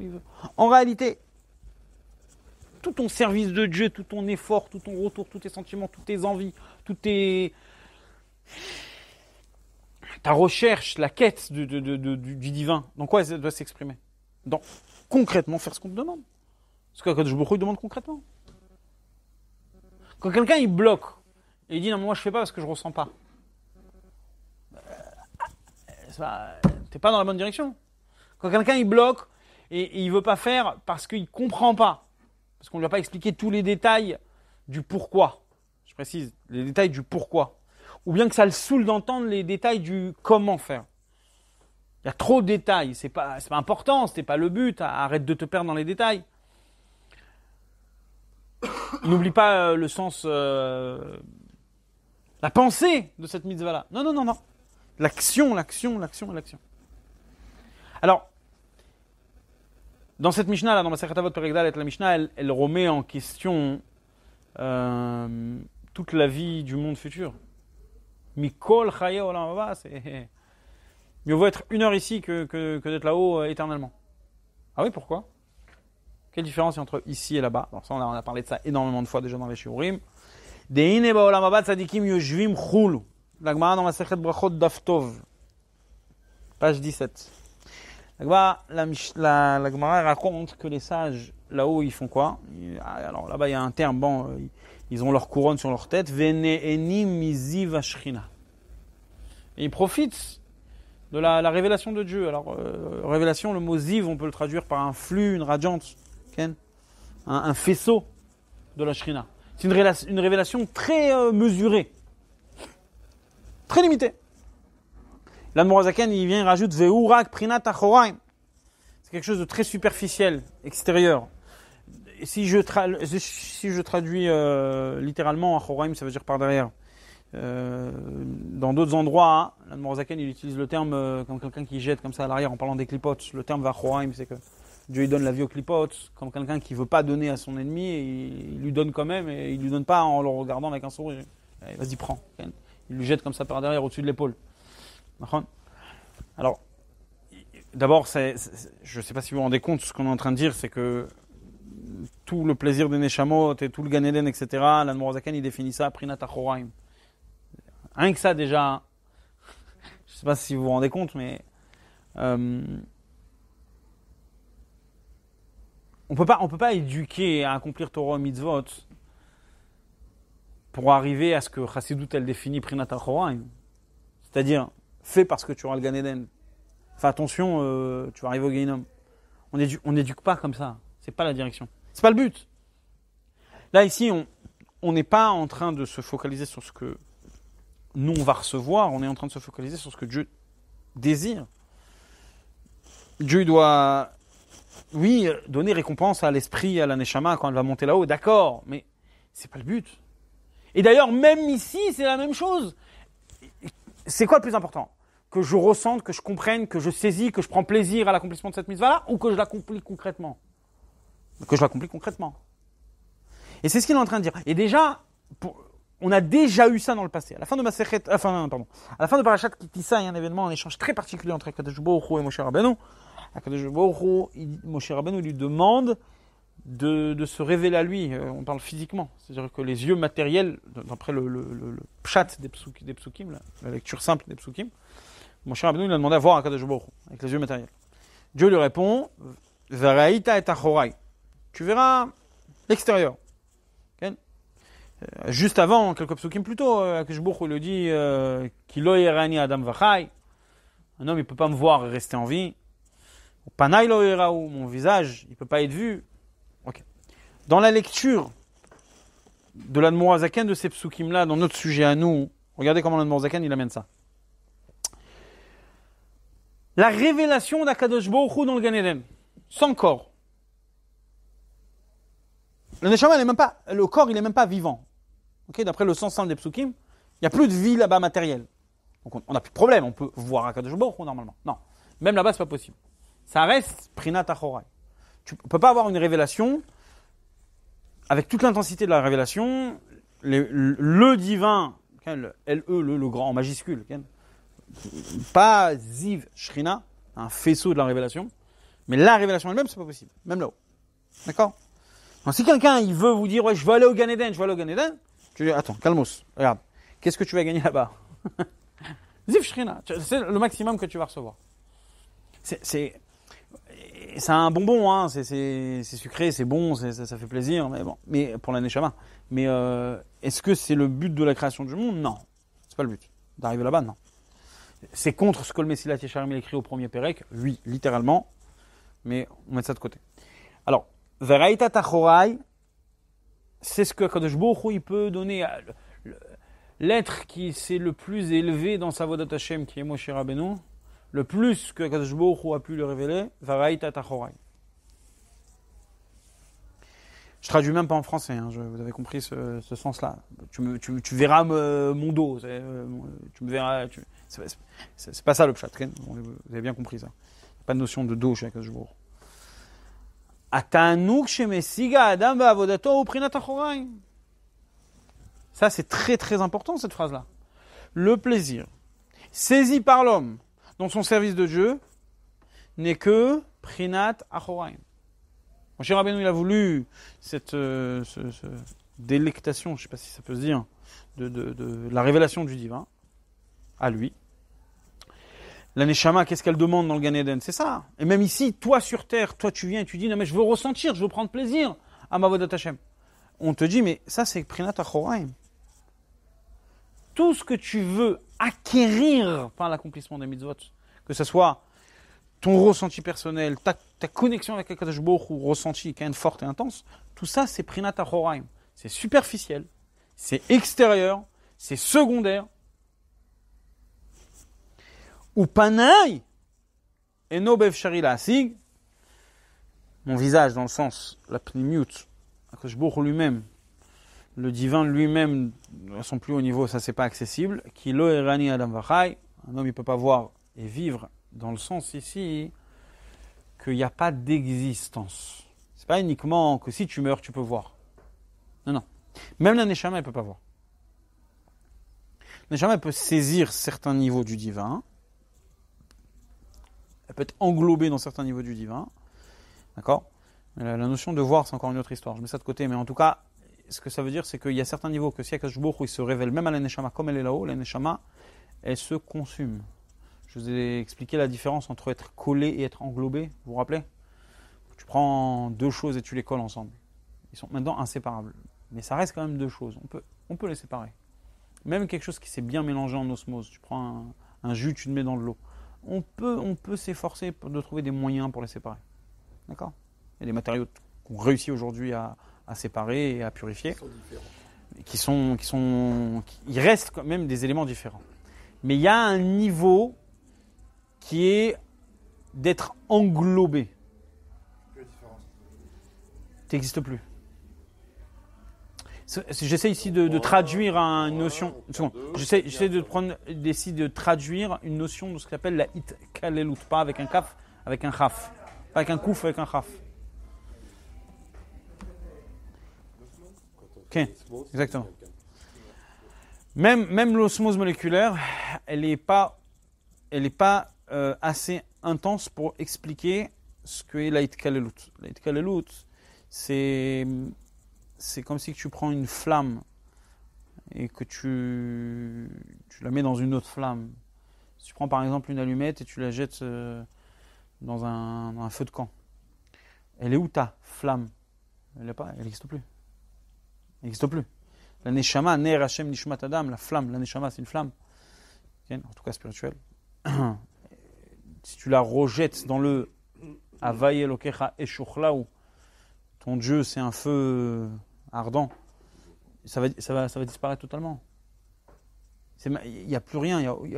il veut. En réalité, tout ton service de Dieu, tout ton effort, tout ton retour, tous tes sentiments, toutes tes envies, toutes tes ta recherche, la quête du, divin, dans quoi elle doit s'exprimer Dans concrètement faire ce qu'on te demande. quand je me il demande concrètement. Quand quelqu'un il bloque et il dit non mais moi je fais pas parce que je ressens pas. Euh, t'es pas dans la bonne direction. Quand quelqu'un il bloque et, il il veut pas faire parce qu'il comprend pas, parce qu'on lui a pas expliqué tous les détails du pourquoi. Je précise les détails du pourquoi. Ou bien que ça le saoule d'entendre les détails du comment faire. Il y a trop de détails, c'est pas, pas important, c'était pas le but, arrête de te perdre dans les détails. N'oublie pas euh, le sens, euh, la pensée de cette mitzvah-là. Non, non, non, non. L'action, l'action, l'action, l'action. Alors, dans cette Mishnah, là, dans la Sechatavot Peregdal, la Mishnah, elle, remet en question euh, toute la vie du monde futur. Mikol Chaye c'est Mieux vaut être une heure ici que, que, que d'être là-haut euh, éternellement. Ah oui, pourquoi Quelle différence entre ici et là-bas Alors ça, on a, parlé de ça énormément de fois déjà dans les shiurim. Deine ba'olam haba tzadikim yoshvim chulu. La Gemara dans Masechet Brachot Daftov. Page 17. La Gemara, la, Gemara raconte que les sages, là-haut, ils font quoi ah, Alors là-bas, il y a un terme, bon, euh, ils, ont leur couronne sur leur tête. miziv Et ils profitent de la, la, révélation de Dieu. Alors, euh, révélation, le mot ziv, on peut le traduire par un flux, une radiante, un, un faisceau de la Shrina. C'est une, une, révélation très euh, mesurée, très limitée. Zaken, il vient, rajoute Veurak Prinat Achoraim. C'est quelque chose de très superficiel, extérieur. si je, si je traduis euh, littéralement Achoraim, ça veut dire par derrière. Euh, dans d'autres endroits, hein, l'Anne l'Admorazaken il utilise le terme, comme euh, quelqu'un qui jette comme ça à l'arrière en parlant des clipotes, le terme vachoraim, c'est que Dieu il donne la vie aux clipotes, comme quelqu'un qui veut pas donner à son ennemi, il, lui donne quand même, et il lui donne pas en le regardant avec un sourire. Vas-y, prends. Il lui jette comme ça par derrière, au-dessus de l'épaule. Alors, d'abord, je ne sais pas si vous vous rendez compte, ce qu'on est en train de dire, c'est que tout le plaisir de Neshamot et tout le Ganeden, etc., l'Admorazaken il définit ça, Prinat Rien que ça déjà, je ne sais pas si vous vous rendez compte, mais euh, on peut pas, on peut pas éduquer à accomplir Torah mitzvot pour arriver à ce que Chassidut elle définit Prinat c'est-à-dire fais parce que tu auras le Gan Fais attention, euh, tu vas arriver au Gainom. On n'éduque pas comme ça. C'est pas la direction. C'est pas le but. Là ici, on n'est pas en train de se focaliser sur ce que nous, on va recevoir, on est en train de se focaliser sur ce que Dieu désire. Dieu doit, oui, donner récompense à l'esprit, à l'aneshama quand elle va monter là-haut, d'accord, mais c'est pas le but. Et d'ailleurs, même ici, c'est la même chose. C'est quoi le plus important Que je ressente, que je comprenne, que je saisis, que je prends plaisir à l'accomplissement de cette mise là ou que je l'accomplis concrètement Que je l'accomplis concrètement. Et c'est ce qu'il est en train de dire. Et déjà, pour, on a déjà eu ça dans le passé. À la fin de Barachat euh, enfin, pardon, à la fin de Parashat Kitissa, il y a un événement, un échange très particulier entre Akadosh et Moshe Rabbeinu. Akadosh Moshe Rabbeinu lui demande de, de, se révéler à lui. Euh, on parle physiquement, c'est-à-dire que les yeux matériels, d'après le, le, pshat des, psukim, la, lecture simple des psukim, Moshe Rabbeinu lui a demandé à voir Akadosh avec les yeux matériels. Dieu lui répond, et Tu verras l'extérieur. Euh, juste avant, quelques psukim plus tôt, euh, Akishbourg le dit Kilo euh, Adam Vachai. Un homme, il ne peut pas me voir rester en vie. mon visage, il ne peut pas être vu. Dans la lecture de l'Admorazaken de ces psukim-là, dans notre sujet à nous, regardez comment l'Admorazaken il amène ça. La révélation d'Akadosh dans le Gan sans corps. Le neshama, même pas, le corps, il n'est même pas vivant d'après le sens simple des psukim, il n'y a plus de vie là-bas matérielle. Donc on n'a plus de problème, on peut voir Akadosh Baruch normalement. Non, même là-bas, c'est pas possible. Ça reste Prinat Achorai. Tu peux pas avoir une révélation avec toute l'intensité de la révélation, le, divin, le e, LE, le, grand en majuscule, pas Ziv Shrina, un faisceau de la révélation, mais la révélation elle-même, c'est pas possible, même là-haut. D'accord Donc si quelqu'un il veut vous dire, ouais, je veux aller au Gan je veux aller au Gan tu dis, attends, calmos, regarde. Qu'est-ce que tu vas gagner là-bas *laughs* Zif Shrina, c'est le maximum que tu vas recevoir. C'est un bonbon, hein. c'est sucré, c'est bon, ça, ça, fait plaisir, mais bon, mais pour l'année Shama. Mais euh, est-ce que c'est le but de la création du monde Non, c'est pas le but. D'arriver là-bas, non. C'est contre ce que le Messie Yesharim écrit au premier Pérec, oui, littéralement, mais on met ça de côté. Alors, Veraita Tachorai, c'est ce que Kadosh il peut donner à l'être qui s'est le plus élevé dans sa voix d'attachem qui est Moshe Rabbeinu, le plus que Kadosh a pu le révéler, Varaïta Tachorai. Je traduis même pas en français, hein, je, vous avez compris ce, sens-là. Tu, verras mon dos, euh, tu me verras. c'est, pas ça le chat vous avez bien compris ça. Pas de notion de dos chez Akash ça, c'est très très important cette phrase-là. Le plaisir saisi par l'homme dans son service de Dieu n'est que prinat achoraim. Mon cher Rabbeinu, il a voulu cette euh, délectation, je ne sais pas si ça peut se dire, de la révélation du divin à lui, la qu'est-ce qu'elle demande dans le Gan Eden C'est ça. Et même ici, toi sur terre, toi tu viens et tu dis, non mais je veux ressentir, je veux prendre plaisir à ma voix On te dit, mais ça c'est Prinata Choraim. Tout ce que tu veux acquérir par l'accomplissement des mitzvot, que ce soit ton ressenti personnel, ta, connexion avec la Baruch ou ressenti qui est forte et intense, tout ça c'est Prinata Choraim. C'est superficiel, c'est extérieur, c'est secondaire, ou Mon visage, dans le sens, la je Akashbour lui-même, le divin lui-même, à son plus haut niveau, ça c'est pas accessible. Kilo erani adam vachai. Un homme, il peut pas voir et vivre dans le sens ici qu'il n'y a pas d'existence. C'est pas uniquement que si tu meurs, tu peux voir. Non, non. Même la il elle peut pas voir. La Neshama, peut saisir certains niveaux du divin, elle peut être englobée dans certains niveaux du divin. D'accord la, notion de voir, c'est encore une autre histoire. Je mets ça de côté, mais en tout cas, ce que ça veut dire, c'est qu'il y a certains niveaux que si Akash il se révèle même à l'Aneshama, comme elle est là-haut, l'Aneshama, elle se consume. Je vous ai expliqué la différence entre être collé et être englobé, vous vous rappelez Tu prends deux choses et tu les colles ensemble. Ils sont maintenant inséparables. Mais ça reste quand même deux choses. On peut, on peut les séparer. Même quelque chose qui s'est bien mélangé en osmose. Tu prends un, un jus, tu le mets dans de l'eau on peut, on peut s'efforcer de trouver des moyens pour les séparer. D'accord Il y a des matériaux qu'on réussit aujourd'hui à, séparer et à purifier. sont Qui sont, qui sont, il reste quand même des éléments différents. Mais il y a un niveau qui est d'être englobé. Tu n'existes plus. J'essaie ici de, traduire une notion. J'essaie de prendre, d'essayer de traduire une notion de ce qu'on appelle la hit pas avec un kaf, avec un khaf, pas avec un kouf, avec un khaf. Ok, exactement. Même, même l'osmose moléculaire, elle n'est pas, elle est pas euh, assez intense pour expliquer ce qu'est la it La hit c'est c'est comme si tu prends une flamme et que tu, la mets dans une autre flamme. Si tu prends par exemple une allumette et tu la jettes euh, dans un, feu de camp, elle est où ta flamme Elle pas elle n'existe plus. Elle n'existe plus. La neshama, ner Hashem nishmat adam, la flamme, la neshama c'est une flamme, en tout cas spirituelle. *clears throat* si tu la rejettes dans le Avaïe lokecha eshuchlaou, ton Dieu c'est un feu ardent, ça va, ça va, ça va disparaître totalement. Il n'y a plus rien, il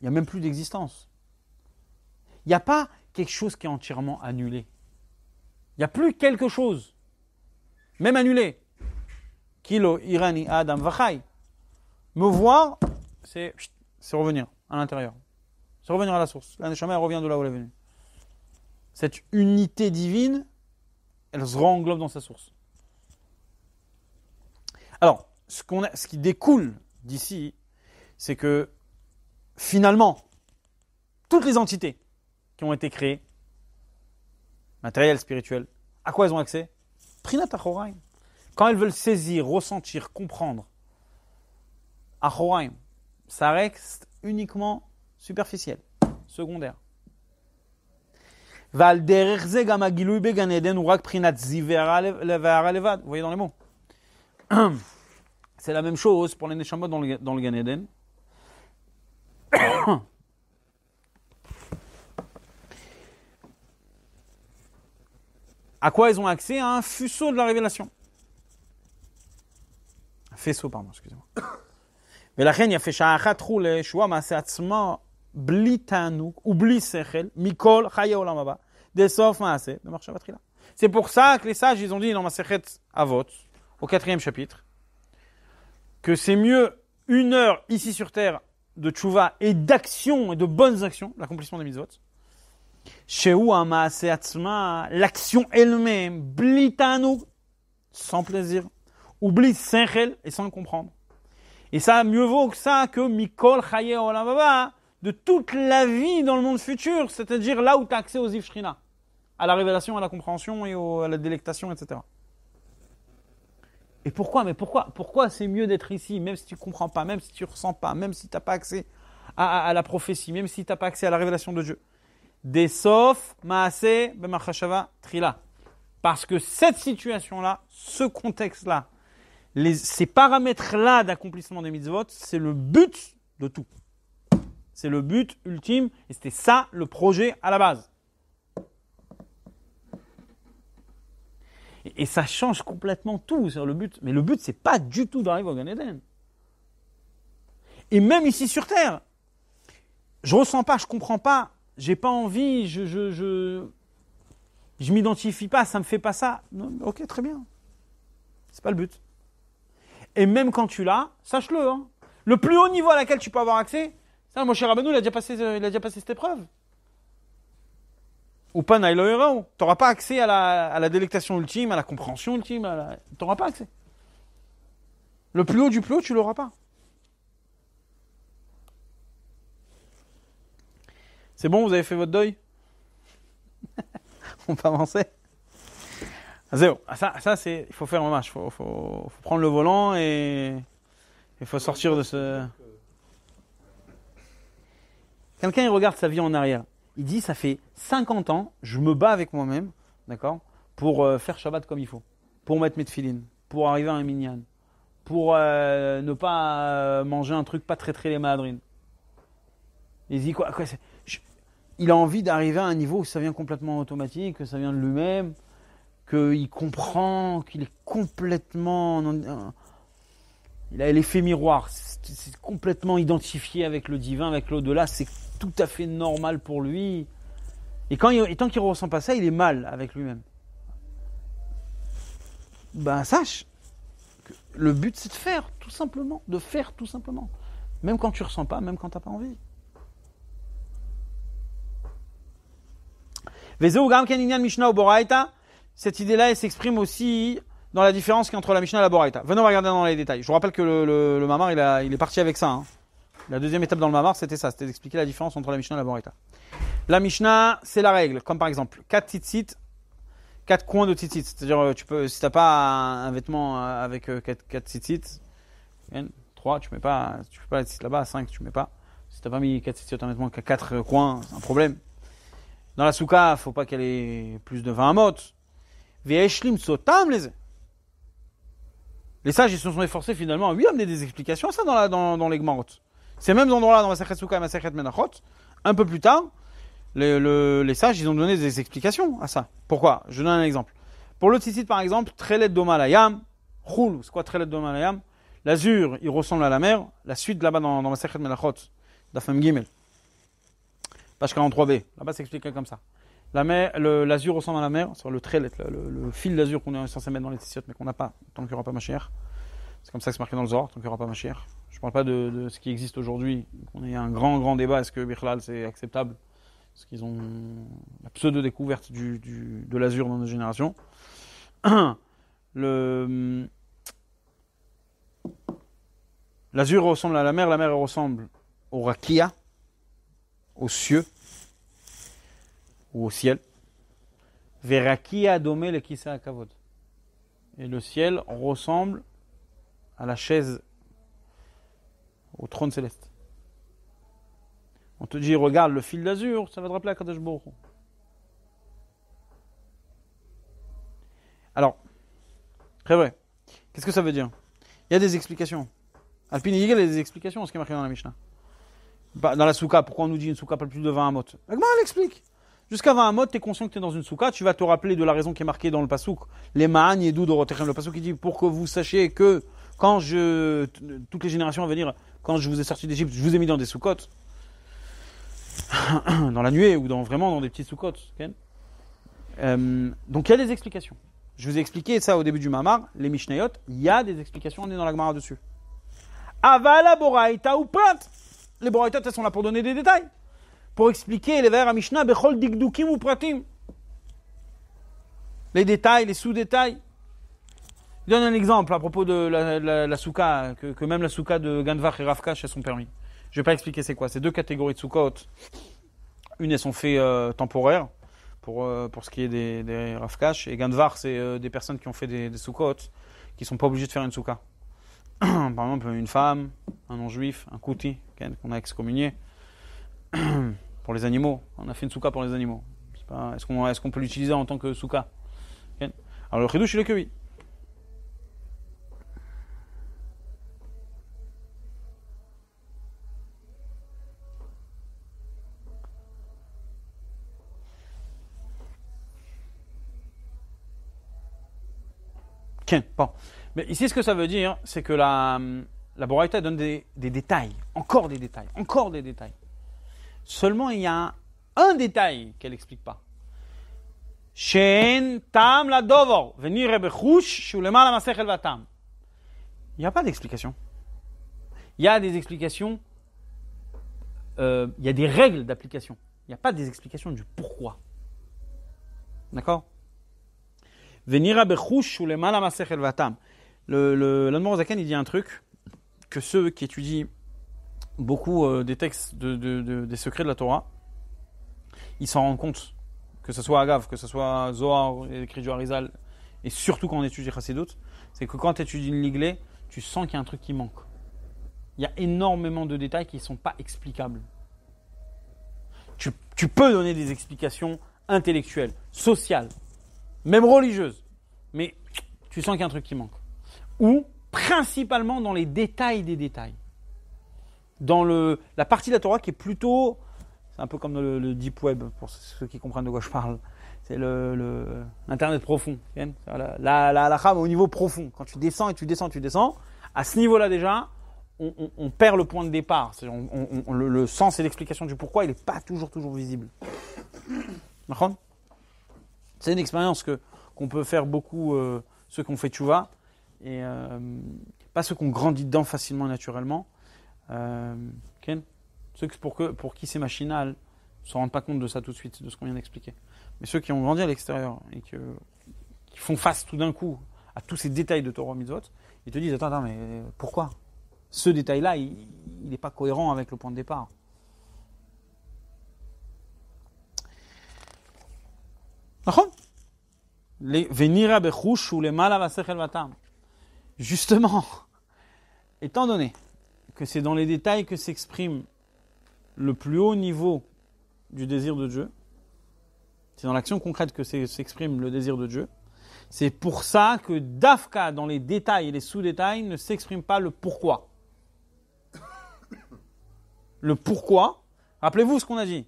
n'y a, même plus d'existence. Il n'y a pas quelque chose qui est entièrement annulé. Il n'y a plus quelque chose, même annulé. Kilo, Irani, Adam, Vachai. Me voir, c'est revenir à l'intérieur. C'est revenir à la source. elle revient de là où elle est venue. Cette unité divine, elle se renglobe dans sa source. Alors, ce, qu'on a, ce qui découle d'ici, c'est que finalement, toutes les entités qui ont été créées, matérielles, spirituelles, à quoi elles ont accès Prinat Quand elles veulent saisir, ressentir, comprendre, Achoraim, ça reste uniquement superficiel, secondaire. Vous voyez dans les mots. *clears throat* C'est la même chose pour les Neshama dans le, dans le Gan Eden. *coughs* à quoi ils ont accès À un fuseau de la révélation. Un faisceau, pardon, excusez-moi. *coughs* Mais la reine, a fait les choix, bli tanouk, oubli sechel, mikol, chaya des haba, desof maase, de là. C'est pour ça que les sages, ils ont dit dans ma à avot, au quatrième chapitre, que c'est mieux une heure ici sur terre de tchouva et d'action et de bonnes actions, l'accomplissement des mitzvot. Sheu amaase hein, atzma, l'action elle-même, blitanu, sans plaisir, oublie réel et sans comprendre. Et ça, mieux vaut que ça que mikol chaye olam de toute la vie dans le monde futur, c'est-à-dire là où tu as accès aux ifshrina, à la révélation, à la compréhension et à la délectation, etc. Et pourquoi Mais pourquoi Pourquoi c'est mieux d'être ici, même si tu comprends pas, même si tu ressens pas, même si tu n'as pas accès à, la prophétie, même si tu n'as pas accès à la révélation de Dieu Des sauf maase bemachashava trila. Parce que cette situation-là, ce contexte-là, ces paramètres-là d'accomplissement des mitzvot, c'est le but de tout. C'est le but ultime et c'était ça le projet à la base. Et, ça change complètement tout sur le but. Mais le but, c'est pas du tout d'arriver au Gan Et même ici sur Terre, je ressens pas, je comprends pas, j'ai pas envie, je, je, je, m'identifie pas, ça me fait pas ça. ok, très bien. C'est pas le but. Et même quand tu l'as, sache-le, hein. le plus haut niveau à laquelle tu peux avoir accès, ça, mon cher Abenou, il a passé, euh, il a déjà passé cette épreuve. Ou pas Hero. Tu n'auras pas accès à la, délectation ultime, à la compréhension ultime. t'auras Tu pas accès. Le plus haut du plus haut, tu l'auras pas. C'est bon, vous avez fait votre deuil *laughs* On peut avancer Zéro. Ah, ça, ça c'est, il faut faire un match. Il faut, faut, prendre le volant et il faut sortir de ce. Quelqu'un il regarde sa vie en arrière. Il dit ça fait 50 ans, je me bats avec moi-même, d'accord, pour euh, faire Shabbat comme il faut, pour mettre mes tefilines, pour arriver à un minyan, pour euh, ne pas euh, manger un truc pas très très les madrines. Il dit quoi, Il a envie d'arriver à un niveau où ça vient complètement automatique, que ça vient de lui-même, qu'il comprend, qu'il est complètement. il a l'effet miroir, c'est complètement identifié avec le divin, avec l'au-delà, c'est tout à fait normal pour lui. Et, quand et tant qu'il ne ressent pas ça, il est mal avec lui-même. Ben sache que le but c'est de faire, tout simplement, de faire tout simplement. Même quand tu ne ressens pas, même quand tu n'as pas envie. Cette idée-là, elle s'exprime aussi dans la différence entre la Mishnah et la Boraita. Venons regarder dans les détails. Je vous rappelle que le, le, mamar, il, est parti avec ça. Hein. La deuxième étape dans le Mamar, c'était ça, c'était d'expliquer la différence entre la Mishnah et la Boreta. La Mishnah, c'est la règle, comme par exemple 4 tzitzit, 4 coins de tzitzit. C'est-à-dire, euh, tu peux, si tu n'as pas un, vêtement euh, avec 4, 4 3, tu mets pas, tu peux pas la là-bas, 5, tu mets pas. Si tu n'as pas mis 4 tzitzit tu vêtement qu'à 4 euh, coins, c'est un problème. Dans la souka, faut pas qu'elle ait plus de 20 mots. Les sages, ils se sont efforcés finalement, oui, amener des explications à ça dans, la, dans, dans les gmarotes. Ces mêmes endroits-là, dans la Souka et de Menachot, un peu plus tard, les, sages, ils ont donné des explications à ça. Pourquoi Je donne un exemple. Pour le tzitzit, par exemple, Trelet Domalayam, Roul, c'est quoi Trelet Domalayam L'azur, il ressemble à la mer. La suite, là-bas, dans, dans de Menachot, Dafem Gimel, page 43b, là-bas, c'est expliqué comme ça. La mer, l'azur ressemble à la mer, sur le trelet, le, fil d'azur qu'on est censé mettre dans les tzitzit, mais qu'on n'a pas, tant qu'il n'y aura pas ma chère. C'est comme ça que c'est marqué dans le Zohar, tant qu'il n'y aura pas ma chère ne parle pas de, ce qui existe aujourd'hui. On a un grand, grand débat. Est-ce que Birlal c'est acceptable Est-ce qu'ils ont la pseudo-découverte du, du, de l'azur dans nos générations. *clears throat* Le... Hum, l'azur ressemble à la mer, la mer ressemble au rakia, aux cieux, ou au ciel. Verakia domé le kisa kavod. Et le ciel ressemble à la chaise au trône céleste. On te dit, regarde le fil d'azur, ça va te rappeler à Kadesh Boru. Alors, très vrai. Qu'est-ce que ça veut dire Il y a des explications. Alpine il y a des explications ce qui est marqué dans la Mishnah. Bah, dans la Souka, pourquoi on nous dit une Souka pas plus de 20 amot Comment elle explique Jusqu'à 20 amot, tu es conscient que tu es dans une Souka. tu vas te rappeler de la raison qui est marquée dans le pasouk. Les ma'an yedou dorotechem. Le pasouk qui dit pour que vous sachiez que quand je, toutes les générations à venir, quand je vous ai sorti d'Égypte, je vous ai mis dans des sous-côtes, *coughs* dans la nuée ou dans, vraiment dans des petites sous-côtes. Euh, donc il y a des explications. Je vous ai expliqué ça au début du Mamar, les Mishnayot, il y a des explications, on est dans la Gemara dessus. Avala ou Les Boraita, elles sont là pour donner des détails. Pour expliquer les vers à Mishnah, ou Les détails, les sous-détails donne un exemple à propos de la, la, souka, que, même la souka de Ganvar et Ravkash elles sont permis. Je vais pas expliquer c'est quoi. C'est deux catégories de soukot. Une, elles sont faites temporaire euh, temporaires, pour, euh, pour ce qui est des, des Et Ganvar, c'est euh, des personnes qui ont fait des, des soukot, qui sont pas obligées de faire une souka. *clears throat* Par exemple, une femme, un non-juif, un kouti, qu'on a excommunié. *clears throat* pour les animaux. On a fait une souka pour les animaux. Est-ce qu'on est qu'on peut l'utiliser en tant que souka Alors le chidouche, il est que oui. bon. Mais ici, ce que ça veut dire, c'est que la, la donne des, détails, encore des détails, encore des détails. Seulement, il y a un, détail qu'elle n'explique pas. Shen tam la Il n'y a pas d'explication. Il y a des explications, euh, il y a des règles d'application. Il n'y a pas des explications du pourquoi. D'accord Venira ou le le vatam. Zaken, il dit un truc que ceux qui étudient beaucoup euh, des textes de, des secrets de la Torah, ils s'en rendent compte. Que ce soit Agave, que ce soit Zohar, écrit du et surtout quand on étudie Chassidut, c'est que quand tu étudies une liglée, tu sens qu'il y a un truc qui manque. Il y a énormément de détails qui ne sont pas explicables. Tu, tu peux donner des explications intellectuelles, sociales, même religieuse, mais tu sens qu'il y a un truc qui manque. Ou principalement dans les détails des détails. Dans le, la partie de la Torah qui est plutôt, c'est un peu comme le, deep web pour ceux qui comprennent de quoi je parle. C'est le, l'internet profond. La, la, au niveau profond. Quand tu descends et tu descends, tu descends. À ce niveau-là déjà, on, perd le point de départ. le, sens et l'explication du pourquoi, il n'est pas toujours toujours visible. C'est une expérience que qu'on peut faire beaucoup euh, ce ceux qui ont fait et euh, pas ceux qu'on grandit dedans facilement naturellement. Euh, Ken, ceux pour, que, pour qui c'est machinal ne se rendent pas compte de ça tout de suite, de ce qu'on vient d'expliquer. Mais ceux qui ont grandi à l'extérieur et que, qui font face tout d'un coup à tous ces détails de Torah Mitzvot, ils te disent Attends, attends mais pourquoi Ce détail-là, il n'est pas cohérent avec le point de départ. Les Venira bechouch ou les vatam. Justement, étant donné que c'est dans les détails que s'exprime le plus haut niveau du désir de Dieu, c'est dans l'action concrète que s'exprime le désir de Dieu, c'est pour ça que Dafka, dans les détails et les sous-détails, ne s'exprime pas le pourquoi. Le pourquoi, rappelez-vous ce qu'on a dit,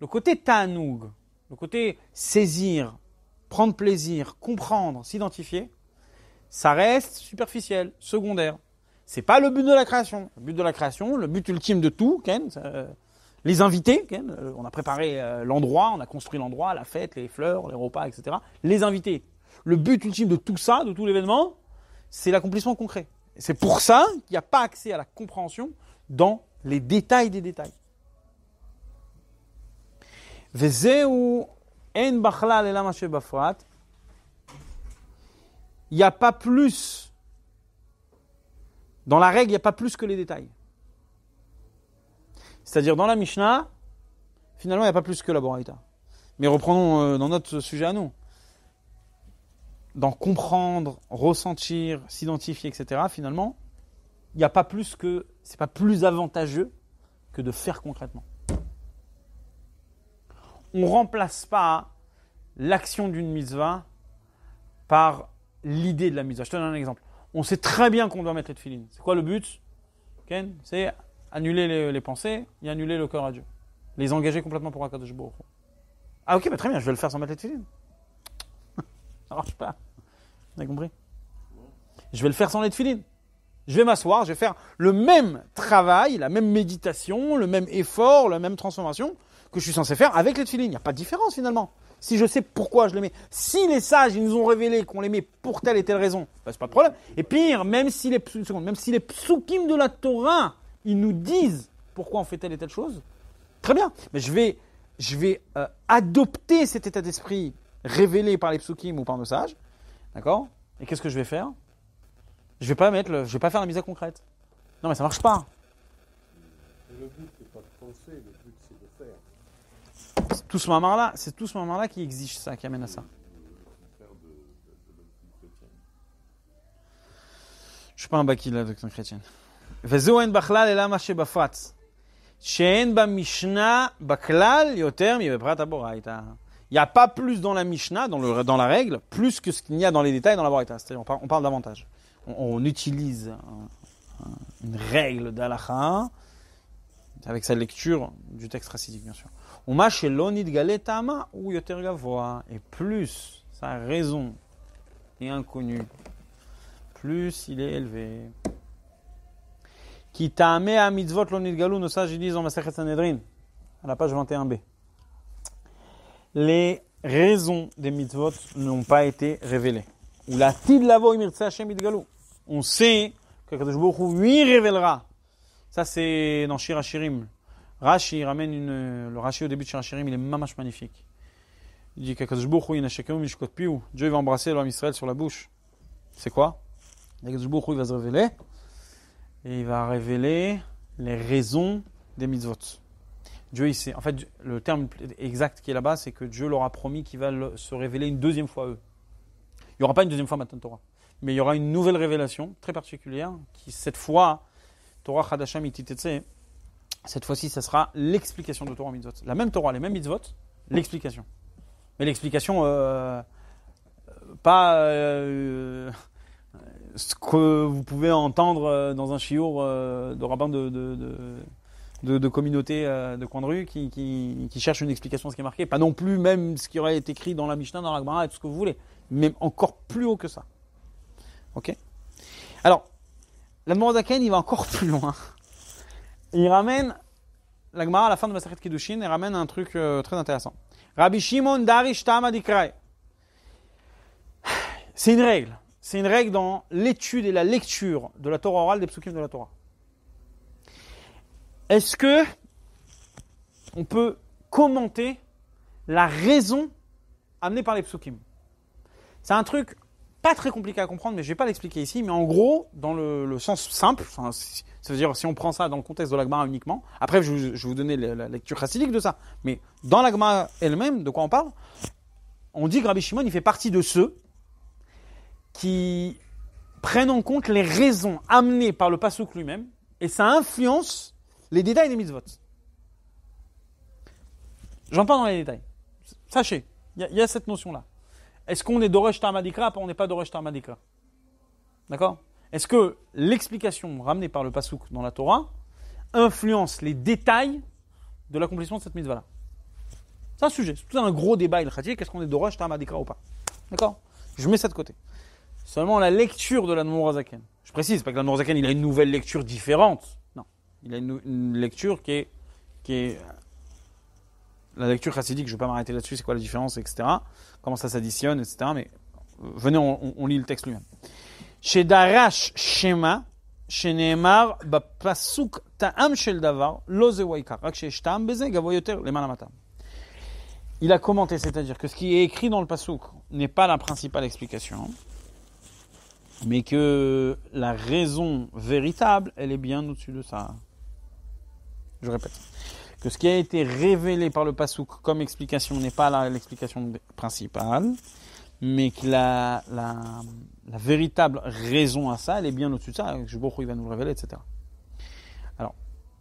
le côté Tanoug, le côté saisir, prendre plaisir, comprendre, s'identifier, ça reste superficiel, secondaire. C'est pas le but de la création. Le but de la création, le but ultime de tout, Ken, euh, les invités, Ken, euh, on a préparé euh, l'endroit, on a construit l'endroit, la fête, les fleurs, les repas, etc. Les invités. Le but ultime de tout ça, de tout l'événement, c'est l'accomplissement concret. C'est pour ça qu'il n'y a pas accès à la compréhension dans les détails des détails où, en bachlal Il n'y a pas plus. Dans la règle, il n'y a pas plus que les détails. C'est-à-dire, dans la Mishnah, finalement, il n'y a pas plus que la Boraïta. Mais reprenons euh, dans notre sujet à nous. Dans comprendre, ressentir, s'identifier, etc., finalement, il n'y a pas plus que. C'est pas plus avantageux que de faire concrètement on ne remplace pas l'action d'une mitzvah par l'idée de la mitzvah. Je te donne un exemple. On sait très bien qu'on doit mettre les filines. C'est quoi le but C'est annuler les, pensées et annuler le corps à Dieu. Les engager complètement pour Akadosh Baruch Ah ok, bah, très bien, je vais le faire sans mettre les filines. *laughs* Ça marche pas. Vous avez compris Je vais le faire sans les filines. Je vais m'asseoir, je vais faire le même travail, la même méditation, le même effort, la même transformation, que je suis censé faire avec les tefilines. Il n'y a pas de différence finalement. Si je sais pourquoi je les mets, si les sages ils nous ont révélé qu'on les met pour telle et telle raison, ben, c'est pas de problème. Et pire, même si les même si psukim de la Torah ils nous disent pourquoi on fait telle et telle chose, très bien. Mais je vais, je vais euh, adopter cet état d'esprit révélé par les psukim ou par nos sages, d'accord Et qu'est-ce que je vais faire Je vais pas mettre, je vais pas faire la mise à concrète. Non mais ça marche pas. Le but tout ce moment-là, c'est tout ce moment-là qui exige ça, qui amène à ça. Je suis pas un baki de la doctrine chrétienne. Il n'y a pas plus dans la Mishnah, dans, le, dans la règle, plus que ce qu'il y a dans les détails dans la Boraïta. C'est-à-dire, on, parle, davantage. On, utilise une règle d'Alaha avec sa lecture du texte racidique, bien sûr. Ah, et plus sa raison est inconnue, plus il est élevé. Qui taame à mitzvot de galou, nous ça, je dis en Masachet Sanhedrin, à la page 21b. Les raisons des mitzvot n'ont pas été révélées. Ou la tid lavo imirtse Hashem galou. On sait que Kadosh Baruch lui révélera. Ça, c'est dans Shir Hashirim, Rashi ramène une, le Rashi au début de Shirachirim, il est mamash magnifique. Il dit Dieu va embrasser l'homme Israël sur la bouche. C'est quoi il va se révéler et il va révéler les raisons des mitzvot. Dieu, En fait, le terme exact qui est là-bas, c'est que Dieu leur a promis qu'il va se révéler une deuxième fois à eux. Il n'y aura pas une deuxième fois maintenant, Torah, mais il y aura une nouvelle révélation très particulière qui, cette fois, Torah hadasha Ititetse, cette fois-ci, ça sera l'explication de Torah mitzvot. La même Torah, les mêmes mitzvot, l'explication. Mais l'explication, euh, euh, pas euh, ce que vous pouvez entendre dans un chiour de rabbin de, de, de de, de coin de rue qui, cherche une explication à ce qui est marqué. Pas non plus même ce qui aurait été écrit dans la Mishnah, dans la Gemara, tout ce que vous voulez. Mais encore plus haut que ça. Ok Alors, la Morazaken il va encore *laughs* plus loin il ramène, la Gemara à la fin de la Masachet Kiddushin, il ramène un truc euh, très intéressant. Rabbi Shimon Darish C'est une règle. C'est une règle dans l'étude et la lecture de la Torah orale des psukim de la Torah. Est-ce que on peut commenter la raison amenée par les psukim C'est un truc pas très compliqué à comprendre, mais je ne vais pas l'expliquer ici. Mais en gros, dans le, sens simple, enfin, c'est-à-dire si on prend ça dans le contexte de l'Agmara uniquement, après je, vais vous donner la, lecture classique de ça, mais dans l'Agmara elle-même, de quoi on parle On dit que Rabbi Shimon, il fait partie de ceux qui prennent en compte les raisons amenées par le Passouk lui-même, et ça influence les détails des mitzvot. J'en parle dans les détails. Sachez, il y a cette notion-là est-ce qu'on est Doresh Tamadikra, on n'est pas Doresh Tamadikra D'accord Est-ce que l'explication ramenée par le Pasouk dans la Torah influence les détails de l'accomplissement de cette mitzvah-là C'est un sujet, c'est tout un gros débat, il khatir, qu'est-ce qu'on est Doresh Tamadikra ou pas D'accord Je mets ça de côté. Seulement la lecture de la Nourazaken. Je précise, pas que la Nourazaken, il a une nouvelle lecture différente. Non. Il a une, lecture qui est, qui est la lecture classique, je ne vais pas m'arrêter là-dessus, c'est quoi la différence, etc. Comment ça s'additionne, etc. Mais venez, on, lit le texte lui-même. Chez Darash Shema, chez Shel Davar, Il a commenté, c'est-à-dire que ce qui est écrit dans le Pasuk n'est pas la principale explication, mais que la raison véritable, elle est bien au-dessus de ça. Je répète que ce qui a été révélé par le Passouk comme explication n'est pas l'explication principale, mais que la, la, véritable raison à ça, elle est bien au-dessus de ça, je il va nous le révéler, etc. Alors,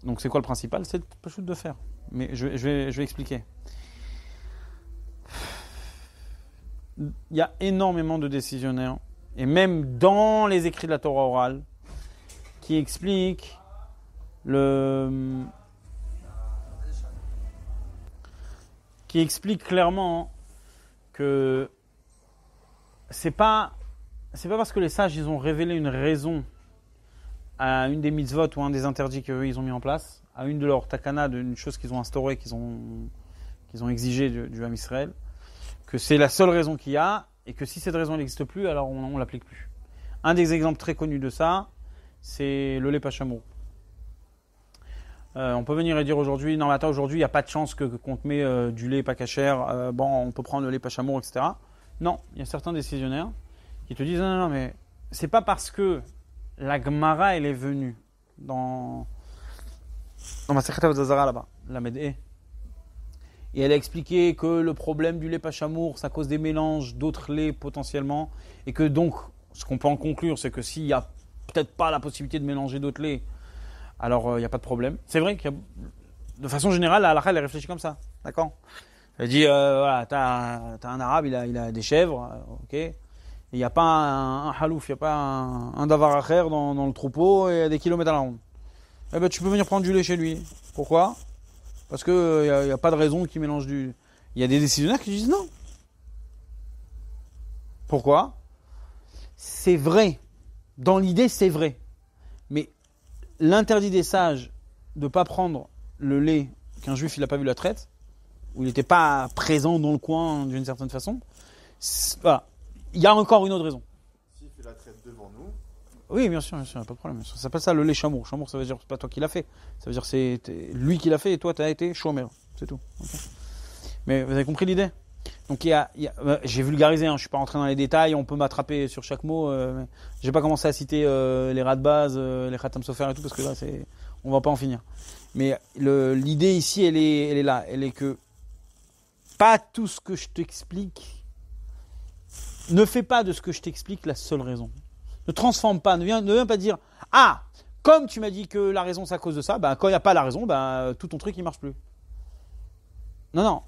donc c'est quoi le principal C'est pas de faire. Mais je, vais, je vais expliquer. Il y a énormément de décisionnaires, et même dans les écrits de la Torah orale, qui expliquent le, qui explique clairement que c'est pas c'est pas parce que les sages ils ont révélé une raison à une des mitzvot ou à un des interdits qu'ils ont mis en place, à une de leurs takana, d'une chose qu'ils ont instaurée, qu'ils ont qu'ils ont exigé du, du Israël, que c'est la seule raison qu'il y a et que si cette raison n'existe plus, alors on, ne l'applique plus. Un des exemples très connus de ça, c'est le lait euh, on peut venir et dire aujourd'hui, non, mais attends, aujourd'hui, il n'y a pas de chance que, qu'on te met euh, du lait pas cachère, euh, bon, on peut prendre le lait pachamour etc. Non, il y a certains décisionnaires qui te disent, non, non, mais c'est pas parce que la gmara elle est venue dans, dans ma secrétaire Zara là-bas, la Médé. Et elle a expliqué que le problème du lait pachamour ça cause des mélanges d'autres laits potentiellement, et que donc, ce qu'on peut en conclure, c'est que s'il n'y a peut-être pas la possibilité de mélanger d'autres laits, alors il euh, n'y a pas de problème. C'est vrai que de façon générale, la halakha, elle réfléchit comme ça. D'accord Elle dit, euh, voilà, t'as, un arabe, il a, il a des chèvres, euh, ok Il n'y a pas un, halouf, il n'y a pas un, un davaracher dans, dans le troupeau et à des kilomètres à la ronde. Eh ben, tu peux venir prendre du lait chez lui. Pourquoi Parce qu'il n'y euh, y a, a, pas de raison qu'il mélange du. Il y a des décisionnaires qui disent non. Pourquoi C'est vrai. Dans l'idée, c'est vrai. Mais l'interdit des sages de ne pas prendre le lait qu'un juif il n'a pas vu la traite, ou il n'était pas présent dans le coin d'une certaine façon, voilà. il y a encore une autre raison. S'il fait la traite devant nous. Oui, bien sûr, bien sûr, pas de problème. Ça s'appelle ça le lait chameau. Chameau, ça veut dire c'est pas toi qui l'as fait. Ça veut dire c'est lui qui l'a fait et toi tu as été chômeur. C'est tout. Mais vous avez compris l'idée donc il euh, j'ai vulgarisé, Je hein, je suis pas rentré dans les détails, on peut m'attraper sur chaque mot. Euh, je n'ai pas commencé à citer euh, les rats de base, les rats sofer et tout parce que là c'est, on va pas en finir. Mais l'idée ici, elle est, elle est là, elle est que pas tout ce que je t'explique, ne fais pas de ce que je t'explique la seule raison. Ne transforme pas, ne viens, ne pas dire ah comme tu m'as dit que la raison c'est à cause de ça, ben quand il n'y a pas la raison, ben tout ton truc il marche plus. Non non,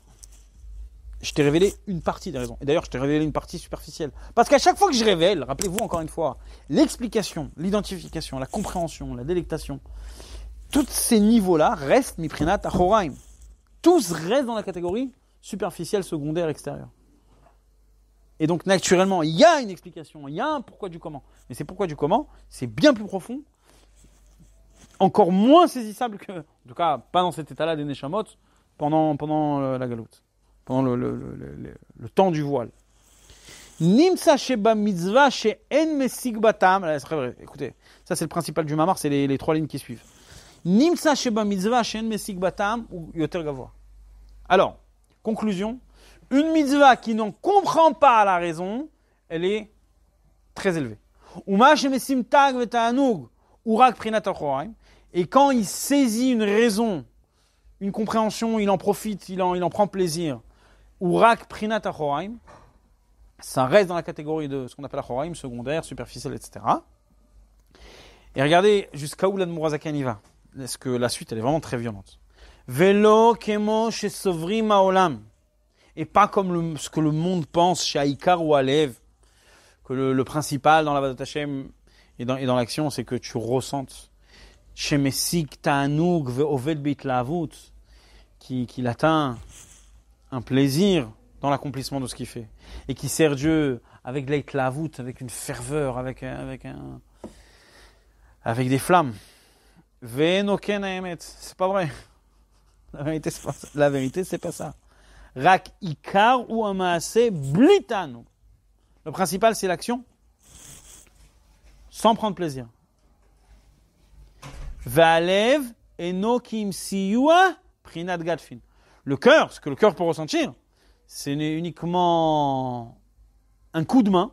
je t'ai révélé une partie des raisons. Et d'ailleurs, je t'ai révélé une partie superficielle. Parce qu'à chaque fois que je révèle, rappelez-vous encore une fois, l'explication, l'identification, la compréhension, la délectation, tous ces niveaux-là restent à ahoraim. Tous restent dans la catégorie superficielle, secondaire, extérieure. Et donc, naturellement, il y a une explication, il y a un pourquoi du comment. Mais c'est pourquoi du comment, c'est bien plus profond, encore moins saisissable que, en tout cas, pas dans cet état-là des Nechamot, pendant, pendant euh, la galoute pendant le, le, le, le temps du voile. Nimsa Sheba Mitzvah chez En Batam. Ah, Écoutez, ça c'est le principal du Mamar, c'est les, trois lignes qui suivent. Nimsa Sheba Mitzvah she En Batam ou Yoter Alors, conclusion. Une mitzvah qui n'en comprend pas la raison, elle est très élevée. Et quand il saisit une raison, une compréhension, il en profite, il il en prend plaisir ou rak prinat achoraim, ça reste dans la catégorie de ce qu'on appelle achoraim, secondaire, superficiel, etc. Et regardez jusqu'à où l'admourazakan y va. Est-ce que la suite, elle est vraiment très violente. Velo kemo sovri maolam. Et pas comme ce que le monde pense chez Aïkar ou Alev, que le, principal dans la Vadat et dans, dans l'action, c'est que tu ressentes chez Messik Ta'anouk ve Bit Lavut, qui, qui l'atteint un plaisir dans l'accomplissement de ce qu'il fait et qui sert Dieu avec de l'éclavoute, avec une ferveur, avec, avec, un, avec des flammes. C'est pas vrai. La vérité, c'est pas, la vérité, c'est pas ça. rac ikar ou amase blitano. Le principal, c'est l'action sans prendre plaisir. Valev kim siua prinat gadfin. Le cœur, ce que le cœur peut ressentir, c'est uniquement un coup de main,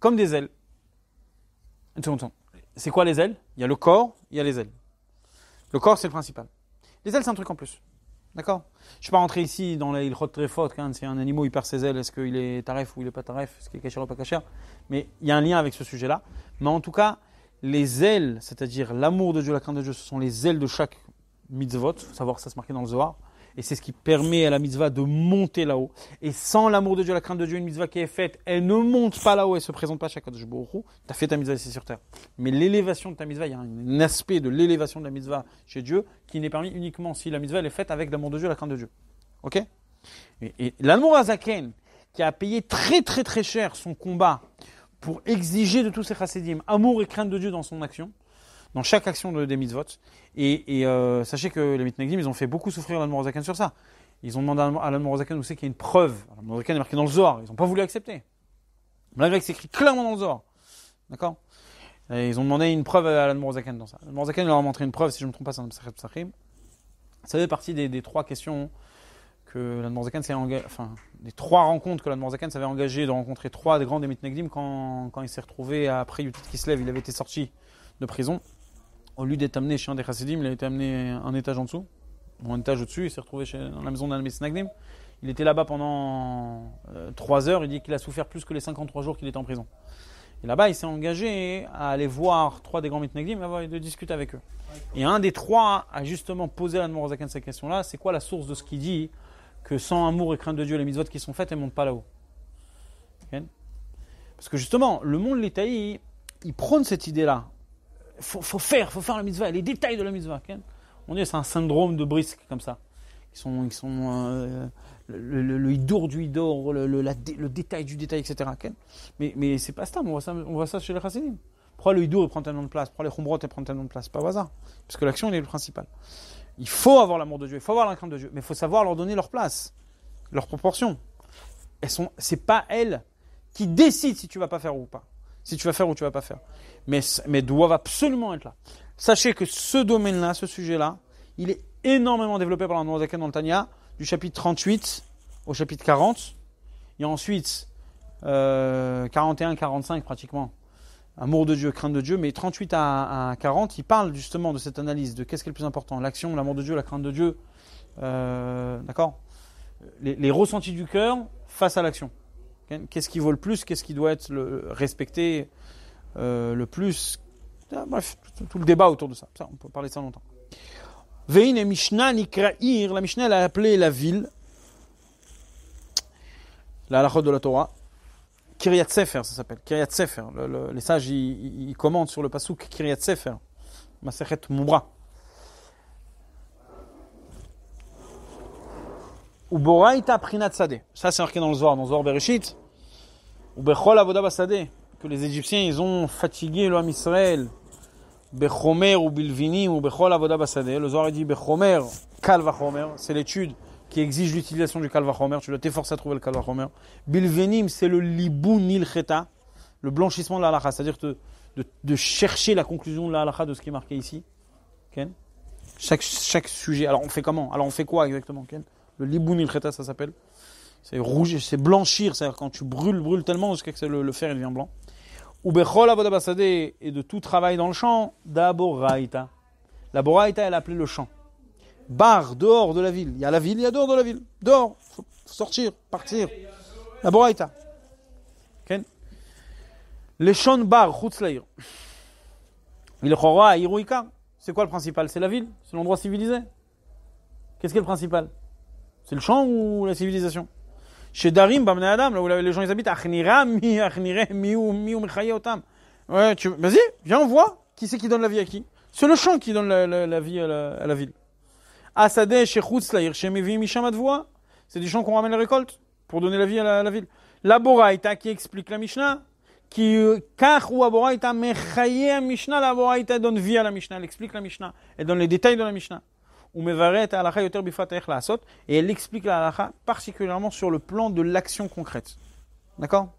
comme des ailes. C'est quoi les ailes Il y a le corps, il y a les ailes. Le corps, c'est le principal. Les ailes, c'est un truc en plus. D'accord Je ne suis pas rentré ici dans il rote très fort. c'est un animal, il perd ses ailes. Est-ce qu'il est tarif ou il n'est pas tarif, Est-ce qu'il est caché ou pas caché Mais il y a un lien avec ce sujet-là. Mais en tout cas, les ailes, c'est-à-dire l'amour de Dieu, la crainte de Dieu, ce sont les ailes de chaque mitzvot, faut savoir ça se marquer dans le Zohar, et c'est ce qui permet à la mitzvah de monter là-haut. Et sans l'amour de Dieu, la crainte de Dieu, une mitzvah qui est faite, elle ne monte pas là-haut, elle se présente pas à chaque Tu as fait ta mitzvah ici sur terre. Mais l'élévation de ta mitzvah, il y a un aspect de l'élévation de la mitzvah chez Dieu qui n'est permis uniquement si la mitzvah est faite avec l'amour de Dieu, la crainte de Dieu. Ok Et, l'amour l'amour Zaken, qui a payé très très très cher son combat pour exiger de tous ses chassidim amour et crainte de Dieu dans son action, dans chaque action de, des mitzvot. Et, euh, sachez que les mitnagdim, ils ont fait beaucoup souffrir Alan Morozakan sur ça. Ils ont demandé à Alan Morozakan où c'est qu'il y a une preuve. Alan Morozakan est marqué dans le Zohar. Ils n'ont pas voulu accepter. Malgré que c'est écrit clairement dans le Zohar. D'accord Ils ont demandé une preuve à Alan Morozakan dans ça. Alan Morozakan leur a montré une preuve, si je ne me trompe pas, c'est un Psachim. Ça fait partie des, trois questions que Alan s'est engagé. Enfin, des trois rencontres que Alan Morozakan s'avait engagé de rencontrer trois des grands mitnagdim quand, il s'est retrouvé après Yutit Kislev. Il avait été sorti de prison au lieu d'être amené chez un des chassidim, il a été amené un étage en dessous, ou un étage au-dessus, il s'est retrouvé chez, dans la maison d'un Snagdim. Il était là-bas pendant 3 euh, heures, il dit qu'il a souffert plus que les 53 jours qu'il était en prison. Et là-bas, il s'est engagé à aller voir trois des grands mitnagdim et de discuter avec eux. Et un des trois a justement posé à de cette question-là c'est quoi la source de ce qu'il dit que sans amour et crainte de Dieu, les mitzvot qui sont faites, elles ne montent pas là-haut Parce que justement, le monde l'état il prône cette idée-là faut, faut faire, faut faire la mitzvah, les détails de la mitzvah. On dit c'est un syndrome de brisque comme ça. Ils sont, ils sont euh, le, hidour du hidour, le, le, détail du détail, etc. Mais, mais c'est pas ça, on voit ça, on voit ça chez les chassidim. Pourquoi le idour prend tellement de place Pourquoi les prends prennent tellement de place Pas au hasard. Parce que l'action, elle est le principal. Il faut avoir l'amour de Dieu, il faut avoir crainte de Dieu, mais il faut savoir leur donner leur place, leur proportion. Elles sont, c'est pas elles qui décident si tu vas pas faire ou pas, si tu vas faire ou tu vas pas faire mais, mais doivent absolument être là. Sachez que ce domaine-là, ce sujet-là, il est énormément développé par la Zaken dans le du chapitre 38 au chapitre 40, et ensuite euh, 41-45 pratiquement. Amour de Dieu, crainte de Dieu, mais 38 à, 40, il parle justement de cette analyse, de qu'est-ce qui est le plus important, l'action, l'amour de Dieu, la crainte de Dieu, euh, d'accord les, ressentis du cœur face à l'action. Qu'est-ce qui vaut le plus, qu'est-ce qui doit être le, respecté, euh, le plus. Ah, bref, tout le débat autour de ça. ça on peut parler de ça longtemps. Vein et Mishnah Nikraïr. La Mishnah, elle a appelé la ville, la halachot de la Torah, Kiryat Sefer, ça s'appelle. Kiryat Sefer. les sages, ils, commentent sur le pasouk Kiryat Sefer. Maserhet Moubra. Uboraita Prinat Sadeh. Ça, c'est marqué dans le Zohar, dans le Zohar Bereshit. Ubechol avoda Basadeh les Égyptiens, ils ont fatigué l'homme Israël. Bechomer ou Bilvinim ou Bechol Avoda Le Zohar dit Bechomer, Kalvachomer, c'est l'étude qui exige l'utilisation du Kalvachomer. Tu dois t'efforcer à trouver le Kalvachomer. Bilvinim, c'est le libou Nilcheta, le blanchissement de la c'est-à-dire de, de, chercher la conclusion de la de ce qui est marqué ici. chaque, chaque sujet. Alors on fait comment Alors on fait quoi exactement, Ken Le libou Nilcheta, ça s'appelle. C'est rouge, c'est blanchir, c'est-à-dire quand tu brûles, brûles tellement ce que le, le fer il devient blanc ou et de tout travail dans le champ, d'aboraita. La boraita, elle appelait le champ. Bar, dehors de la ville. Il y a la ville, il y a dehors de la ville. Dehors, sortir, partir. La boraita. Les champs bar, Il à C'est quoi le principal C'est la ville C'est l'endroit civilisé Qu'est-ce qui est le principal C'est le champ ou la civilisation chez Darim, Bamne Adam, là où les gens ils habitent, Achnira, mi, Achnire, mi ou mi ou otam. Ouais, vas-y, viens, on voit qui c'est qui donne la vie à qui. C'est le champ qui donne la, la, vie à la, à la ville. Asadeh, Shechutz, Lair, Shemevi, Misham, Advoa. C'est des champs qu'on ramène la récolte pour donner la vie à la, à la ville. La Boraïta qui explique la Mishnah, qui, euh, car ou Aboraïta, mechaye Mishnah, la Boraïta donne vie à la Mishnah, elle explique la Mishnah, elle donne les détails de la Mishnah on yoter et elle explique la halakha particulièrement sur le plan de l'action concrète. D'accord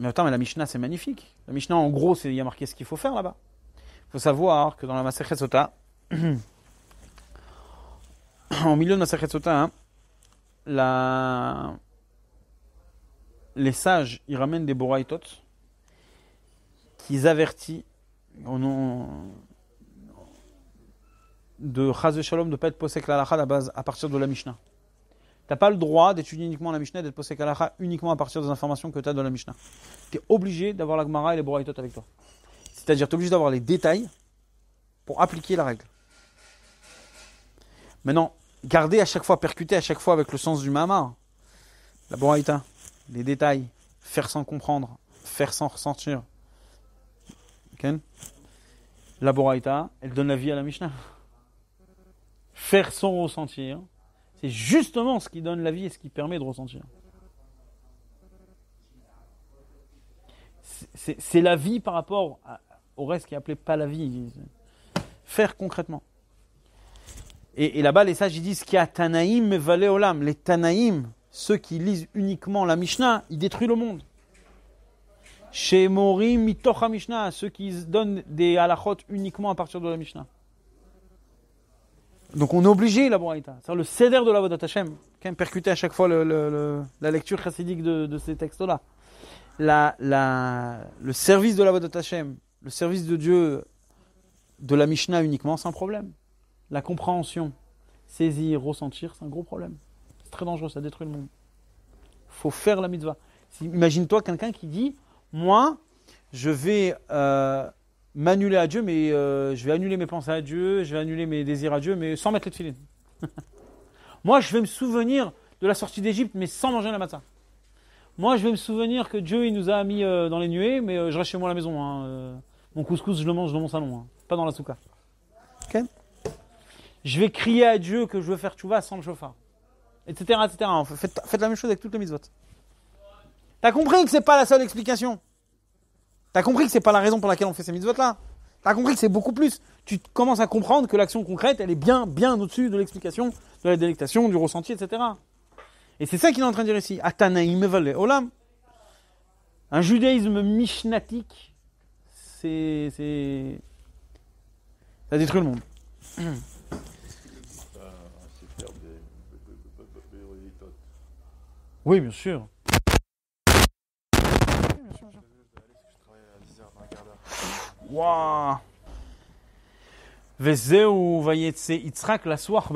Mais attends, mais la Mishnah, c'est magnifique. La Mishnah, en gros, il y a marqué ce qu'il faut faire là-bas. Il faut savoir que dans la Masachet Sota, au *clears throat* milieu de la Sota, hein, la... les sages, ils ramènent des boraïtotes qu'ils avertissent non de chazé Shalom de pas être posé à la base à partir de la Mishnah. Tu n'as pas le droit d'étudier uniquement la Mishnah et d'être la à uniquement à partir des informations que tu as de la Mishnah. Tu es obligé d'avoir la Gemara et les Boraïtot avec toi. C'est-à-dire tu es obligé d'avoir les détails pour appliquer la règle. Maintenant, garder à chaque fois, percuter à chaque fois avec le sens du Mahamar, la Boraïta, les détails, faire sans comprendre, faire sans ressentir, la Boraïta, elle donne la vie à la Mishnah. Faire son ressentir, c'est justement ce qui donne la vie et ce qui permet de ressentir. C'est la vie par rapport au reste qui est appelé pas la vie. Faire concrètement. Et, là-bas, les sages disent qu'il y a Tanaïm Valéolam. Les Tanaïm, ceux qui lisent uniquement la Mishnah, ils détruisent le monde. Chez Mori Mitocha Mishnah, ceux qui donnent des halachot uniquement à partir de la Mishnah. Donc on est obligé la Boraita. C'est le cédère de la Vodat Hashem, qui a percuté à chaque fois la lecture chassidique de, ces textes-là. La, le service de la Vodat Hashem, le service de Dieu, de la Mishnah uniquement, c'est un problème. La compréhension, saisir, ressentir, c'est un gros problème. C'est très dangereux, ça détruit le monde. faut faire la mitzvah. Imagine-toi quelqu'un qui dit moi, je vais euh, m'annuler à Dieu, mais euh, je vais annuler mes pensées à Dieu, je vais annuler mes désirs à Dieu, mais sans mettre les filets. *laughs* Moi, je vais me souvenir de la sortie d'Égypte, mais sans manger le matin. Moi, je vais me souvenir que Dieu, il nous a mis euh, dans les nuées, mais je reste chez moi à la maison. Hein, mon couscous, je le mange dans mon salon, hein, pas dans la souka. Je vais crier à Dieu que je veux faire vas sans le chauffard. Etc. etc. Faites, la même chose avec toutes les mises votes. T'as compris que c'est pas la seule explication. T'as compris que c'est pas la raison pour laquelle on fait ces mitzvot là. T'as compris que c'est beaucoup plus. Tu commences à comprendre que l'action concrète, elle est bien, bien au-dessus de l'explication, de la délectation, du ressenti, etc. Et c'est ça qu'il est en train de dire ici. Atanaïm olam. Un judaïsme mishnatique, c'est, c'est, ça détruit le monde. Oui, bien sûr. ou vayetse, la soir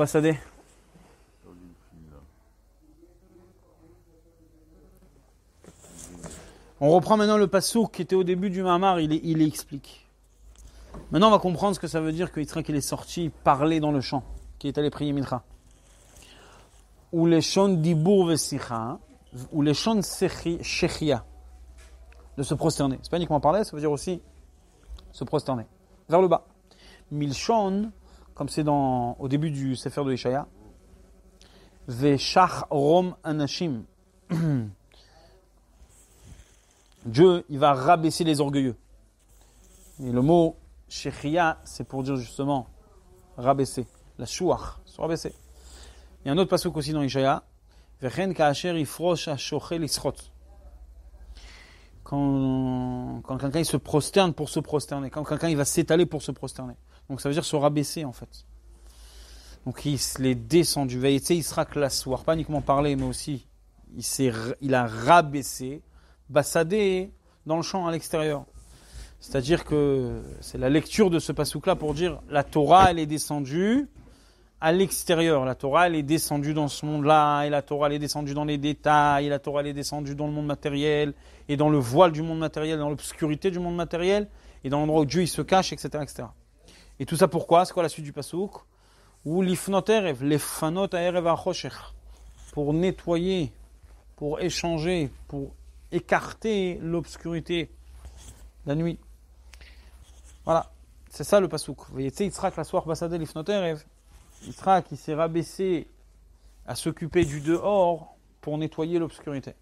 On reprend maintenant le passour qui était au début du Mahamar, il, il explique. Maintenant, on va comprendre ce que ça veut dire que Yitzhak il est sorti parler dans le champ, qui est allé prier Mitra. Ou les chants d'Ibour Vesicha, ou les chants de Shechia, de se prosterner. C'est pas uniquement parler, ça veut dire aussi se prosterner, vers le bas. Milchon » comme c'est dans, au début du Sefer de Ishaya, Veshach Rom Anashim. *clears throat* Dieu, il va rabaisser les orgueilleux. Et le mot Shechia, c'est pour dire justement rabaisser. La Chouach, se rabaisser. Il y a un autre passage aussi dans Ishaya. Vechen Kaasher Ifrosh Ashochel quand, quand quelqu'un se prosterne pour se prosterner, quand quelqu'un il va s'étaler pour se prosterner. Donc ça veut dire se rabaisser en fait. Donc il se les descendu. il sera classoir, pas uniquement parler, mais aussi il, il a rabaissé, bassadé dans le champ à l'extérieur. C'est-à-dire que c'est la lecture de ce pasouk-là pour dire la Torah, elle est descendue à l'extérieur. La Torah, elle est descendue dans ce monde-là, et la Torah, elle est descendue dans les détails, et la Torah, elle est descendue dans le monde matériel, et dans le voile du monde matériel, dans l'obscurité du monde matériel, et dans l'endroit où Dieu il se cache, etc. etc. Et tout ça pourquoi C'est quoi la suite du pasuk. Ou l'ifnoterev, les fanot pour nettoyer, pour échanger, pour écarter l'obscurité, la nuit. Voilà, c'est ça le Passouk. Vous voyez, que la soir, basadel, l'ifnoterev sera qui s'est rabaissé à s'occuper du dehors pour nettoyer l'obscurité.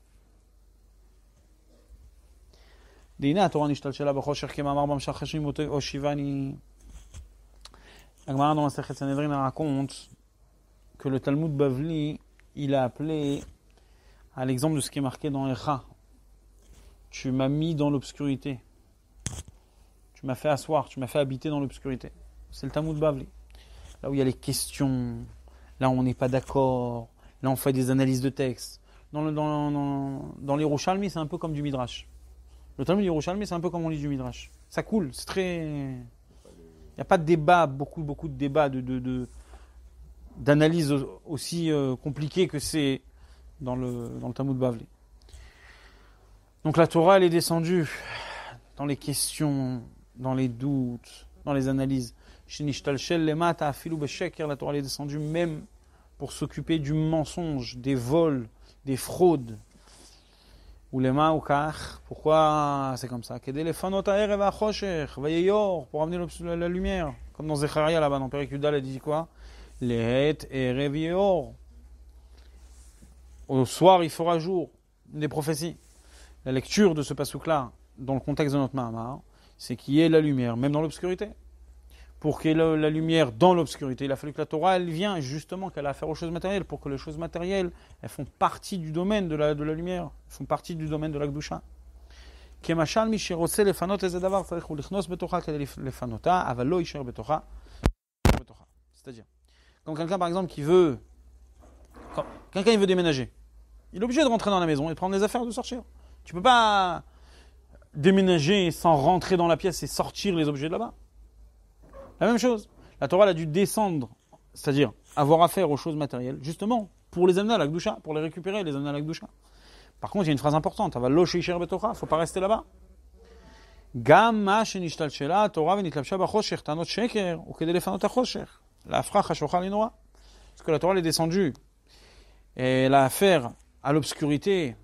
raconte que le Talmud Bavli, il a appelé à l'exemple de ce qui est marqué dans Echa. Tu m'as mis dans l'obscurité. Tu m'as fait asseoir, tu m'as fait habiter dans l'obscurité. C'est le Talmud Bavli là où il y a les questions, là où on n'est pas d'accord, là on fait des analyses de texte. Dans, le, dans, dans, les c'est un peu comme du Midrash. Le Talmud du Rouchalmi, c'est un peu comme on lit du Midrash. Ça coule, c'est très. Il n'y a pas de débat, beaucoup, beaucoup de débats, de, d'analyse aussi euh, compliquées que c'est dans le, dans le Talmud Bavli. Donc la Torah, elle est descendue dans les questions, dans les doutes, dans les analyses la Torah est descendue même pour s'occuper du mensonge, des vols, des fraudes. Ou au pourquoi c'est comme ça Pour amener la lumière, comme dans Zecharia là-bas, dans Péricudal, elle dit quoi Au soir, il fera jour. Des prophéties. La lecture de ce pasouk-là, dans le contexte de notre Mahama, c'est qu'il y ait la lumière, même dans l'obscurité pour qu'il ait la lumière dans l'obscurité. Il a fallu que la Torah, elle vient justement qu'elle a affaire aux choses matérielles, pour que les choses matérielles, elles font partie du domaine de la, de la lumière, font partie du domaine de la Gdusha. C'est-à-dire, quand quelqu'un par exemple qui veut, quand quelqu'un veut déménager, il est obligé de rentrer dans la maison et prendre les affaires de sortir. Tu peux pas déménager sans rentrer dans la pièce et sortir les objets de là-bas. La même chose. La Torah a dû descendre, c'est-à-dire avoir affaire aux choses matérielles, justement pour les amener à pour les récupérer les amener à Par contre, il y a une phrase importante. Il ne faut pas rester là-bas. Parce que la Torah est descendue. Et elle a affaire à l'obscurité,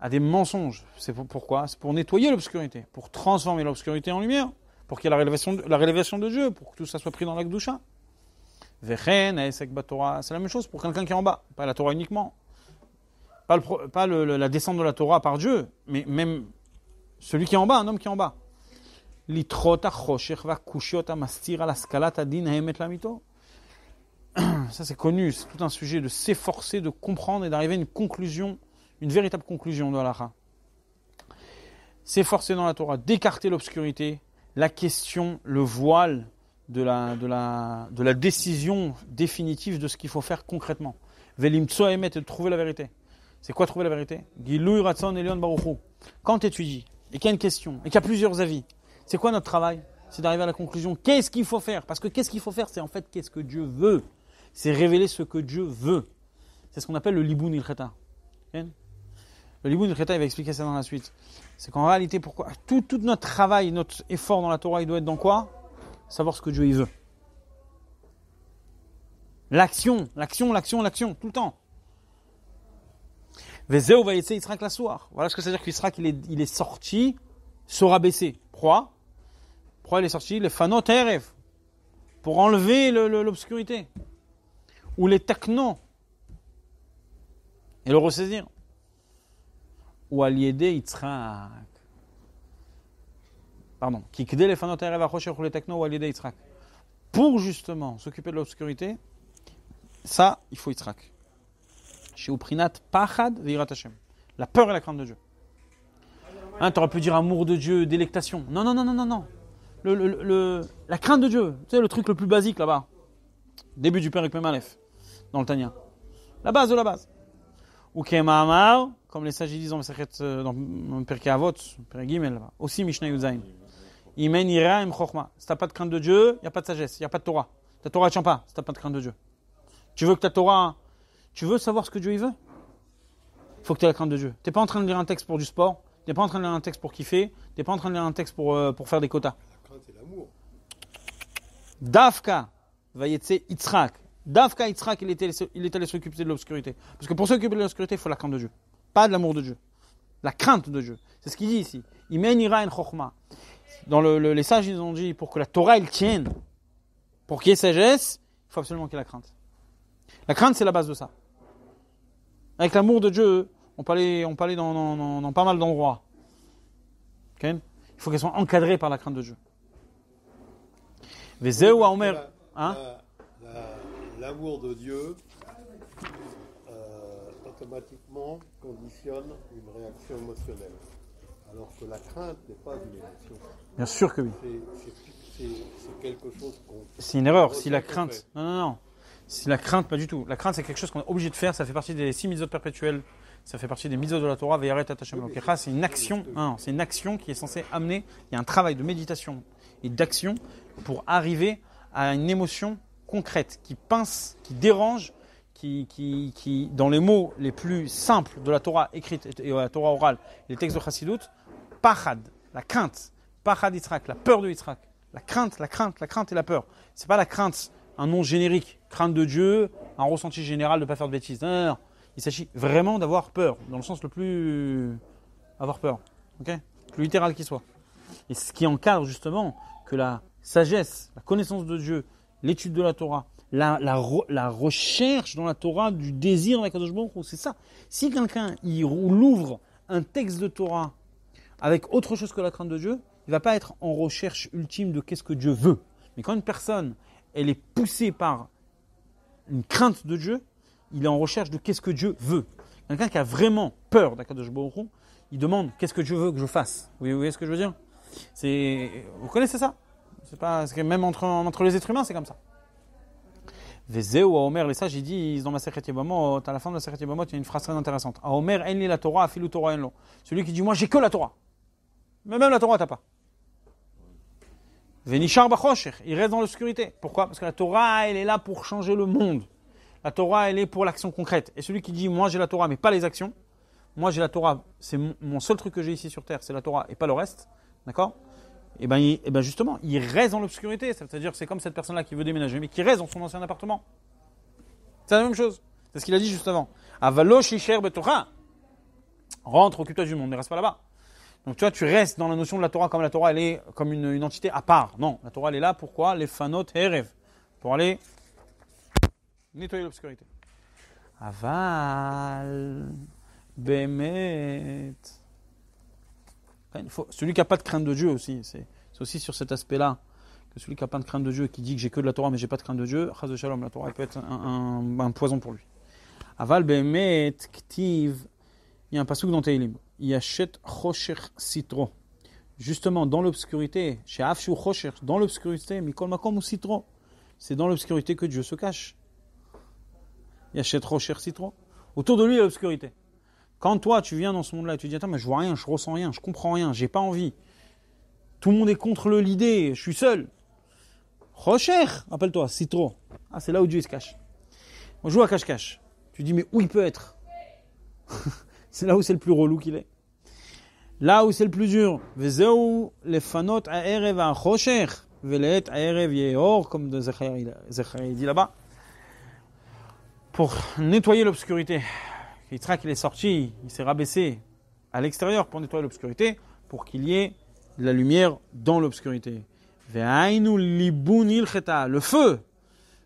à des mensonges. C'est pourquoi C'est pour nettoyer l'obscurité, pour transformer l'obscurité en lumière pour qu'il y ait la révélation, de Dieu, pour que tout ça soit pris dans la c'est la même chose pour quelqu'un qui est en bas, pas la Torah uniquement. Pas, la descente de la Torah par Dieu, mais même celui qui est en bas, un homme qui est en bas. *clears throat* Ça c'est connu, c'est tout un sujet de s'efforcer de comprendre et d'arriver à une conclusion, une véritable conclusion de Halacha. S'efforcer dans la Torah, d'écarter l'obscurité, la question, le voile de la, décision définitive de ce qu'il faut faire concrètement. Velim Tsoemet de trouver la vérité. C'est quoi trouver la vérité Quand tu étudies et qu'il y a une question et qu'il y a plusieurs avis, c'est quoi notre travail C'est d'arriver à la conclusion. Qu'est-ce qu'il faut faire Parce que qu'est-ce qu'il faut faire C'est en fait qu'est-ce que Dieu veut. C'est révéler ce que Dieu veut. C'est ce qu'on appelle le liboun ilkhata. Le livre de Kreta, il va expliquer ça dans la suite. C'est qu'en réalité, pourquoi tout, notre travail, notre effort dans la Torah, il doit être dans quoi Savoir ce que Dieu il veut. L'action, l'action, l'action, l'action, tout le temps. Vezeo va essayer sera la soir. Voilà ce que ça veut dire qu'il il est, il est sorti, sera baissé. Proie. Proie, il est sorti, Le fanot trf, Pour enlever l'obscurité. Ou les technos. Et le ressaisir ou al Yitzhak. Pardon. qui Pour justement s'occuper de l'obscurité, ça, il faut Yitzhak. Chez Hashem. La peur et la crainte de Dieu. Hein, tu aurais pu dire amour de Dieu, délectation. Non, non, non, non, non, non. Le, la crainte de Dieu, tu sais, le truc le plus basique là-bas. Début du Père malef dans le Tania. La base de la base. Ou Kemamar, comme les sages disent euh, dans Pirkei Avot, Gimel, aussi Mishnah Yuzain. Imen ira im cest Si t'as pas de crainte de Dieu, il n'y a pas de sagesse, il n'y a pas de Torah. Ta Torah ne tient pas si n'as pas de crainte de Dieu. Tu veux que ta Torah. Tu veux savoir ce que Dieu veut Il faut que tu aies la crainte de Dieu. Tu n'es pas en train de lire un texte pour du sport, tu n'es pas en train de lire un texte pour kiffer, tu n'es pas en train de lire un texte pour, euh, pour faire des quotas. La crainte et l'amour. Dafka, va Yitzhak. Dafka Itzrak, il était, il était allé s'occuper de l'obscurité. Parce que pour s'occuper de l'obscurité, il faut la crainte de Dieu pas de l'amour de Dieu. La crainte de Dieu. C'est ce qu'il dit ici. en Dans le, les sages, ils ont dit, pour que la Torah, elle tienne, pour qu'il y ait sagesse, il faut absolument qu'il y ait la crainte. La crainte, c'est la base de ça. Avec l'amour de Dieu, on parlait, on parlait dans, dans, pas mal d'endroits. Il faut qu'elles soient encadrées par la crainte de Dieu. Hein? L'amour de Dieu, euh, conditionne une réaction émotionnelle, alors que la crainte n'est pas une émotion. Bien sûr que oui. C'est quelque chose C'est une erreur. Si la crainte. Non, non, non. Si la crainte, pas du tout. La crainte, c'est quelque chose qu'on est obligé de faire. Ça fait partie des six mises perpétuelles ça fait partie des mises de la Torah, Veyaret Hashem C'est une action, hein, c'est une action qui est censée amener, il y a un travail de méditation et d'action pour arriver à une émotion concrète qui pince, qui dérange qui, dans les mots les plus simples de la Torah écrite et de euh, la Torah orale, les textes de Chassidut, pachad, la crainte, pachad Yitzhak, la peur de Yitzhak, la crainte, la crainte, la crainte et la peur. C'est pas la crainte, un nom générique, crainte de Dieu, un ressenti général de ne pas faire de bêtises. Non, non, non. Il s'agit vraiment d'avoir peur, dans le sens le plus. avoir peur, ok Plus littéral qu'il soit. Et ce qui encadre justement que la sagesse, la connaissance de Dieu, l'étude de la Torah, la, la, recherche dans la Torah du désir d'Akadosh c'est ça. Si quelqu'un il un texte de Torah avec autre chose que la crainte de Dieu, il va pas être en recherche ultime de qu'est-ce que Dieu veut. Mais quand une personne, elle est poussée par une crainte de Dieu, il est en recherche de qu'est-ce que Dieu veut. Quelqu'un qui a vraiment peur d'Akadosh Baruch il demande qu'est-ce que Dieu veut que je fasse. Vous voyez, ce que je veux dire C'est, vous connaissez ça C'est pas, même entre, entre les êtres humains, c'est comme ça à Omer, les sages, ils disent dans ma à la fin de la il y a une phrase très intéressante. à Omer, la Torah, filou Torah enlo. Celui qui dit, moi, j'ai que la Torah. Mais même la Torah, t'as pas. veni Bachosher, il reste dans l'obscurité. Pourquoi Parce que la Torah, elle est là pour changer le monde. La Torah, elle est pour l'action concrète. Et celui qui dit, moi, j'ai la Torah, mais pas les actions. Moi, j'ai la Torah, c'est mon seul truc que j'ai ici sur terre, c'est la Torah et pas le reste. D'accord et eh bien, eh ben, justement, il reste dans l'obscurité. C'est-à-dire c'est comme cette personne-là qui veut déménager, mais qui reste dans son ancien appartement. C'est la même chose. C'est ce qu'il a dit juste avant. Avalo Rentre, occupe-toi du monde, ne reste pas là-bas. Donc tu vois, tu restes dans la notion de la Torah comme la Torah, elle est comme une, entité à part. Non, la Torah, elle est là, pourquoi Les et Pour aller nettoyer l'obscurité. Aval, bemet celui qui n'a pas de crainte de Dieu aussi, c'est aussi sur cet aspect-là que celui qui n'a pas de crainte de Dieu, qui dit que j'ai que de la Torah mais j'ai pas de crainte de Dieu, de shalom, la Torah peut être un, poison pour lui. Aval bemet ktiv, il y a un pasuk dans yachet chosher citro. Justement, dans l'obscurité, chez Afshu dans l'obscurité, Mikol Makom Citro, c'est dans l'obscurité que Dieu se cache. Yachet Chosher Citro. Autour de lui, l'obscurité. Quand toi, tu viens dans ce monde-là et tu dis Attends, mais je vois rien, je ressens rien, je comprends rien, j'ai pas envie. Tout le monde est contre l'idée, je suis seul. Rocher rappelle-toi, c'est trop. Ah, c'est là où Dieu se cache. On joue à cache-cache. Tu dis Mais où il peut être *laughs* C'est là où c'est le plus relou qu'il est. Là où c'est le plus dur. les fanot à Comme de dit là-bas, pour nettoyer l'obscurité. Yitzhak, qu'il est sorti, il s'est rabaissé à l'extérieur pour nettoyer l'obscurité, pour qu'il y ait de la lumière dans l'obscurité. Le feu,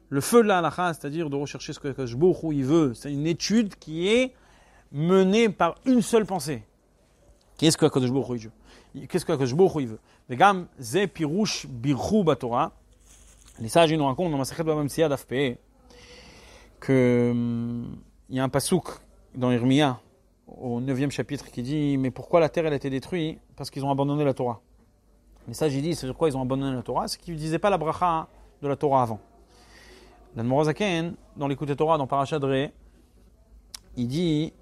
le feu de la halakha, c'est-à-dire de rechercher ce que Shbochou il veut, c'est une étude qui est menée par une seule pensée. Qu'est-ce que Kadosh veut Qu'est-ce que il veut Les gam ze pirush batora. Les sages nous racontent dans ma Babam Siyad que hum, il y a un pasouk dans Irmia, au 9e chapitre, qui dit Mais pourquoi la terre elle a été détruite Parce qu'ils ont abandonné la Torah. Mais ça, j'ai dit, c'est pourquoi ils ont abandonné la Torah C'est qu'ils ne disaient pas la bracha de la Torah avant. L'Anmorazaken, dans l'écoute de Torah, dans Parashad il dit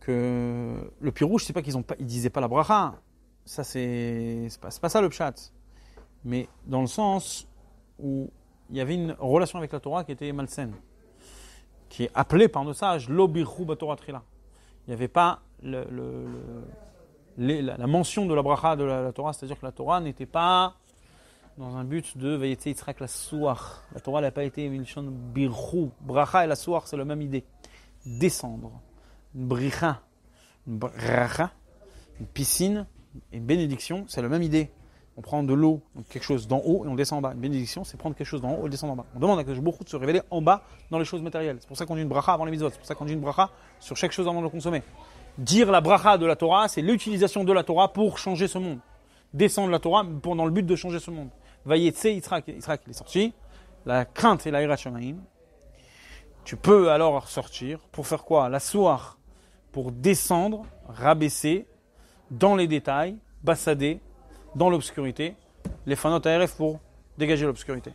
que le rouge, c'est pas qu'ils ne disaient pas la bracha. Ça, c'est pas, pas ça le pshat. Mais dans le sens où il y avait une relation avec la Torah qui était malsaine qui est appelé par nos sages, l'obirou batora Il n'y avait pas le, la mention de la bracha de la, Torah, c'est-à-dire que la Torah n'était pas dans un but de vayetse yitzrak la La Torah n'a pas été de birou. Bracha et la soir, c'est la même idée. Descendre. Une bricha, une bracha, une piscine, une bénédiction, c'est la même idée. On prend de l'eau, quelque chose d'en haut, et on descend en bas. Une bénédiction, c'est prendre quelque chose d'en haut et descendre en bas. On demande à Kadosh beaucoup de se révéler en bas dans les choses matérielles. C'est pour ça qu'on dit une bracha avant les mitzvot. C'est pour ça qu'on dit une bracha sur chaque chose avant de le consommer. Dire la bracha de la Torah, c'est l'utilisation de la Torah pour changer ce monde. Descendre la Torah pendant dans le but de changer ce monde. va y Yitzhak il est sorti. La crainte et la Tu peux alors sortir pour faire quoi La soir, pour descendre, rabaisser, dans les détails, bassader, dans l'obscurité, les fanotes ARF pour dégager l'obscurité.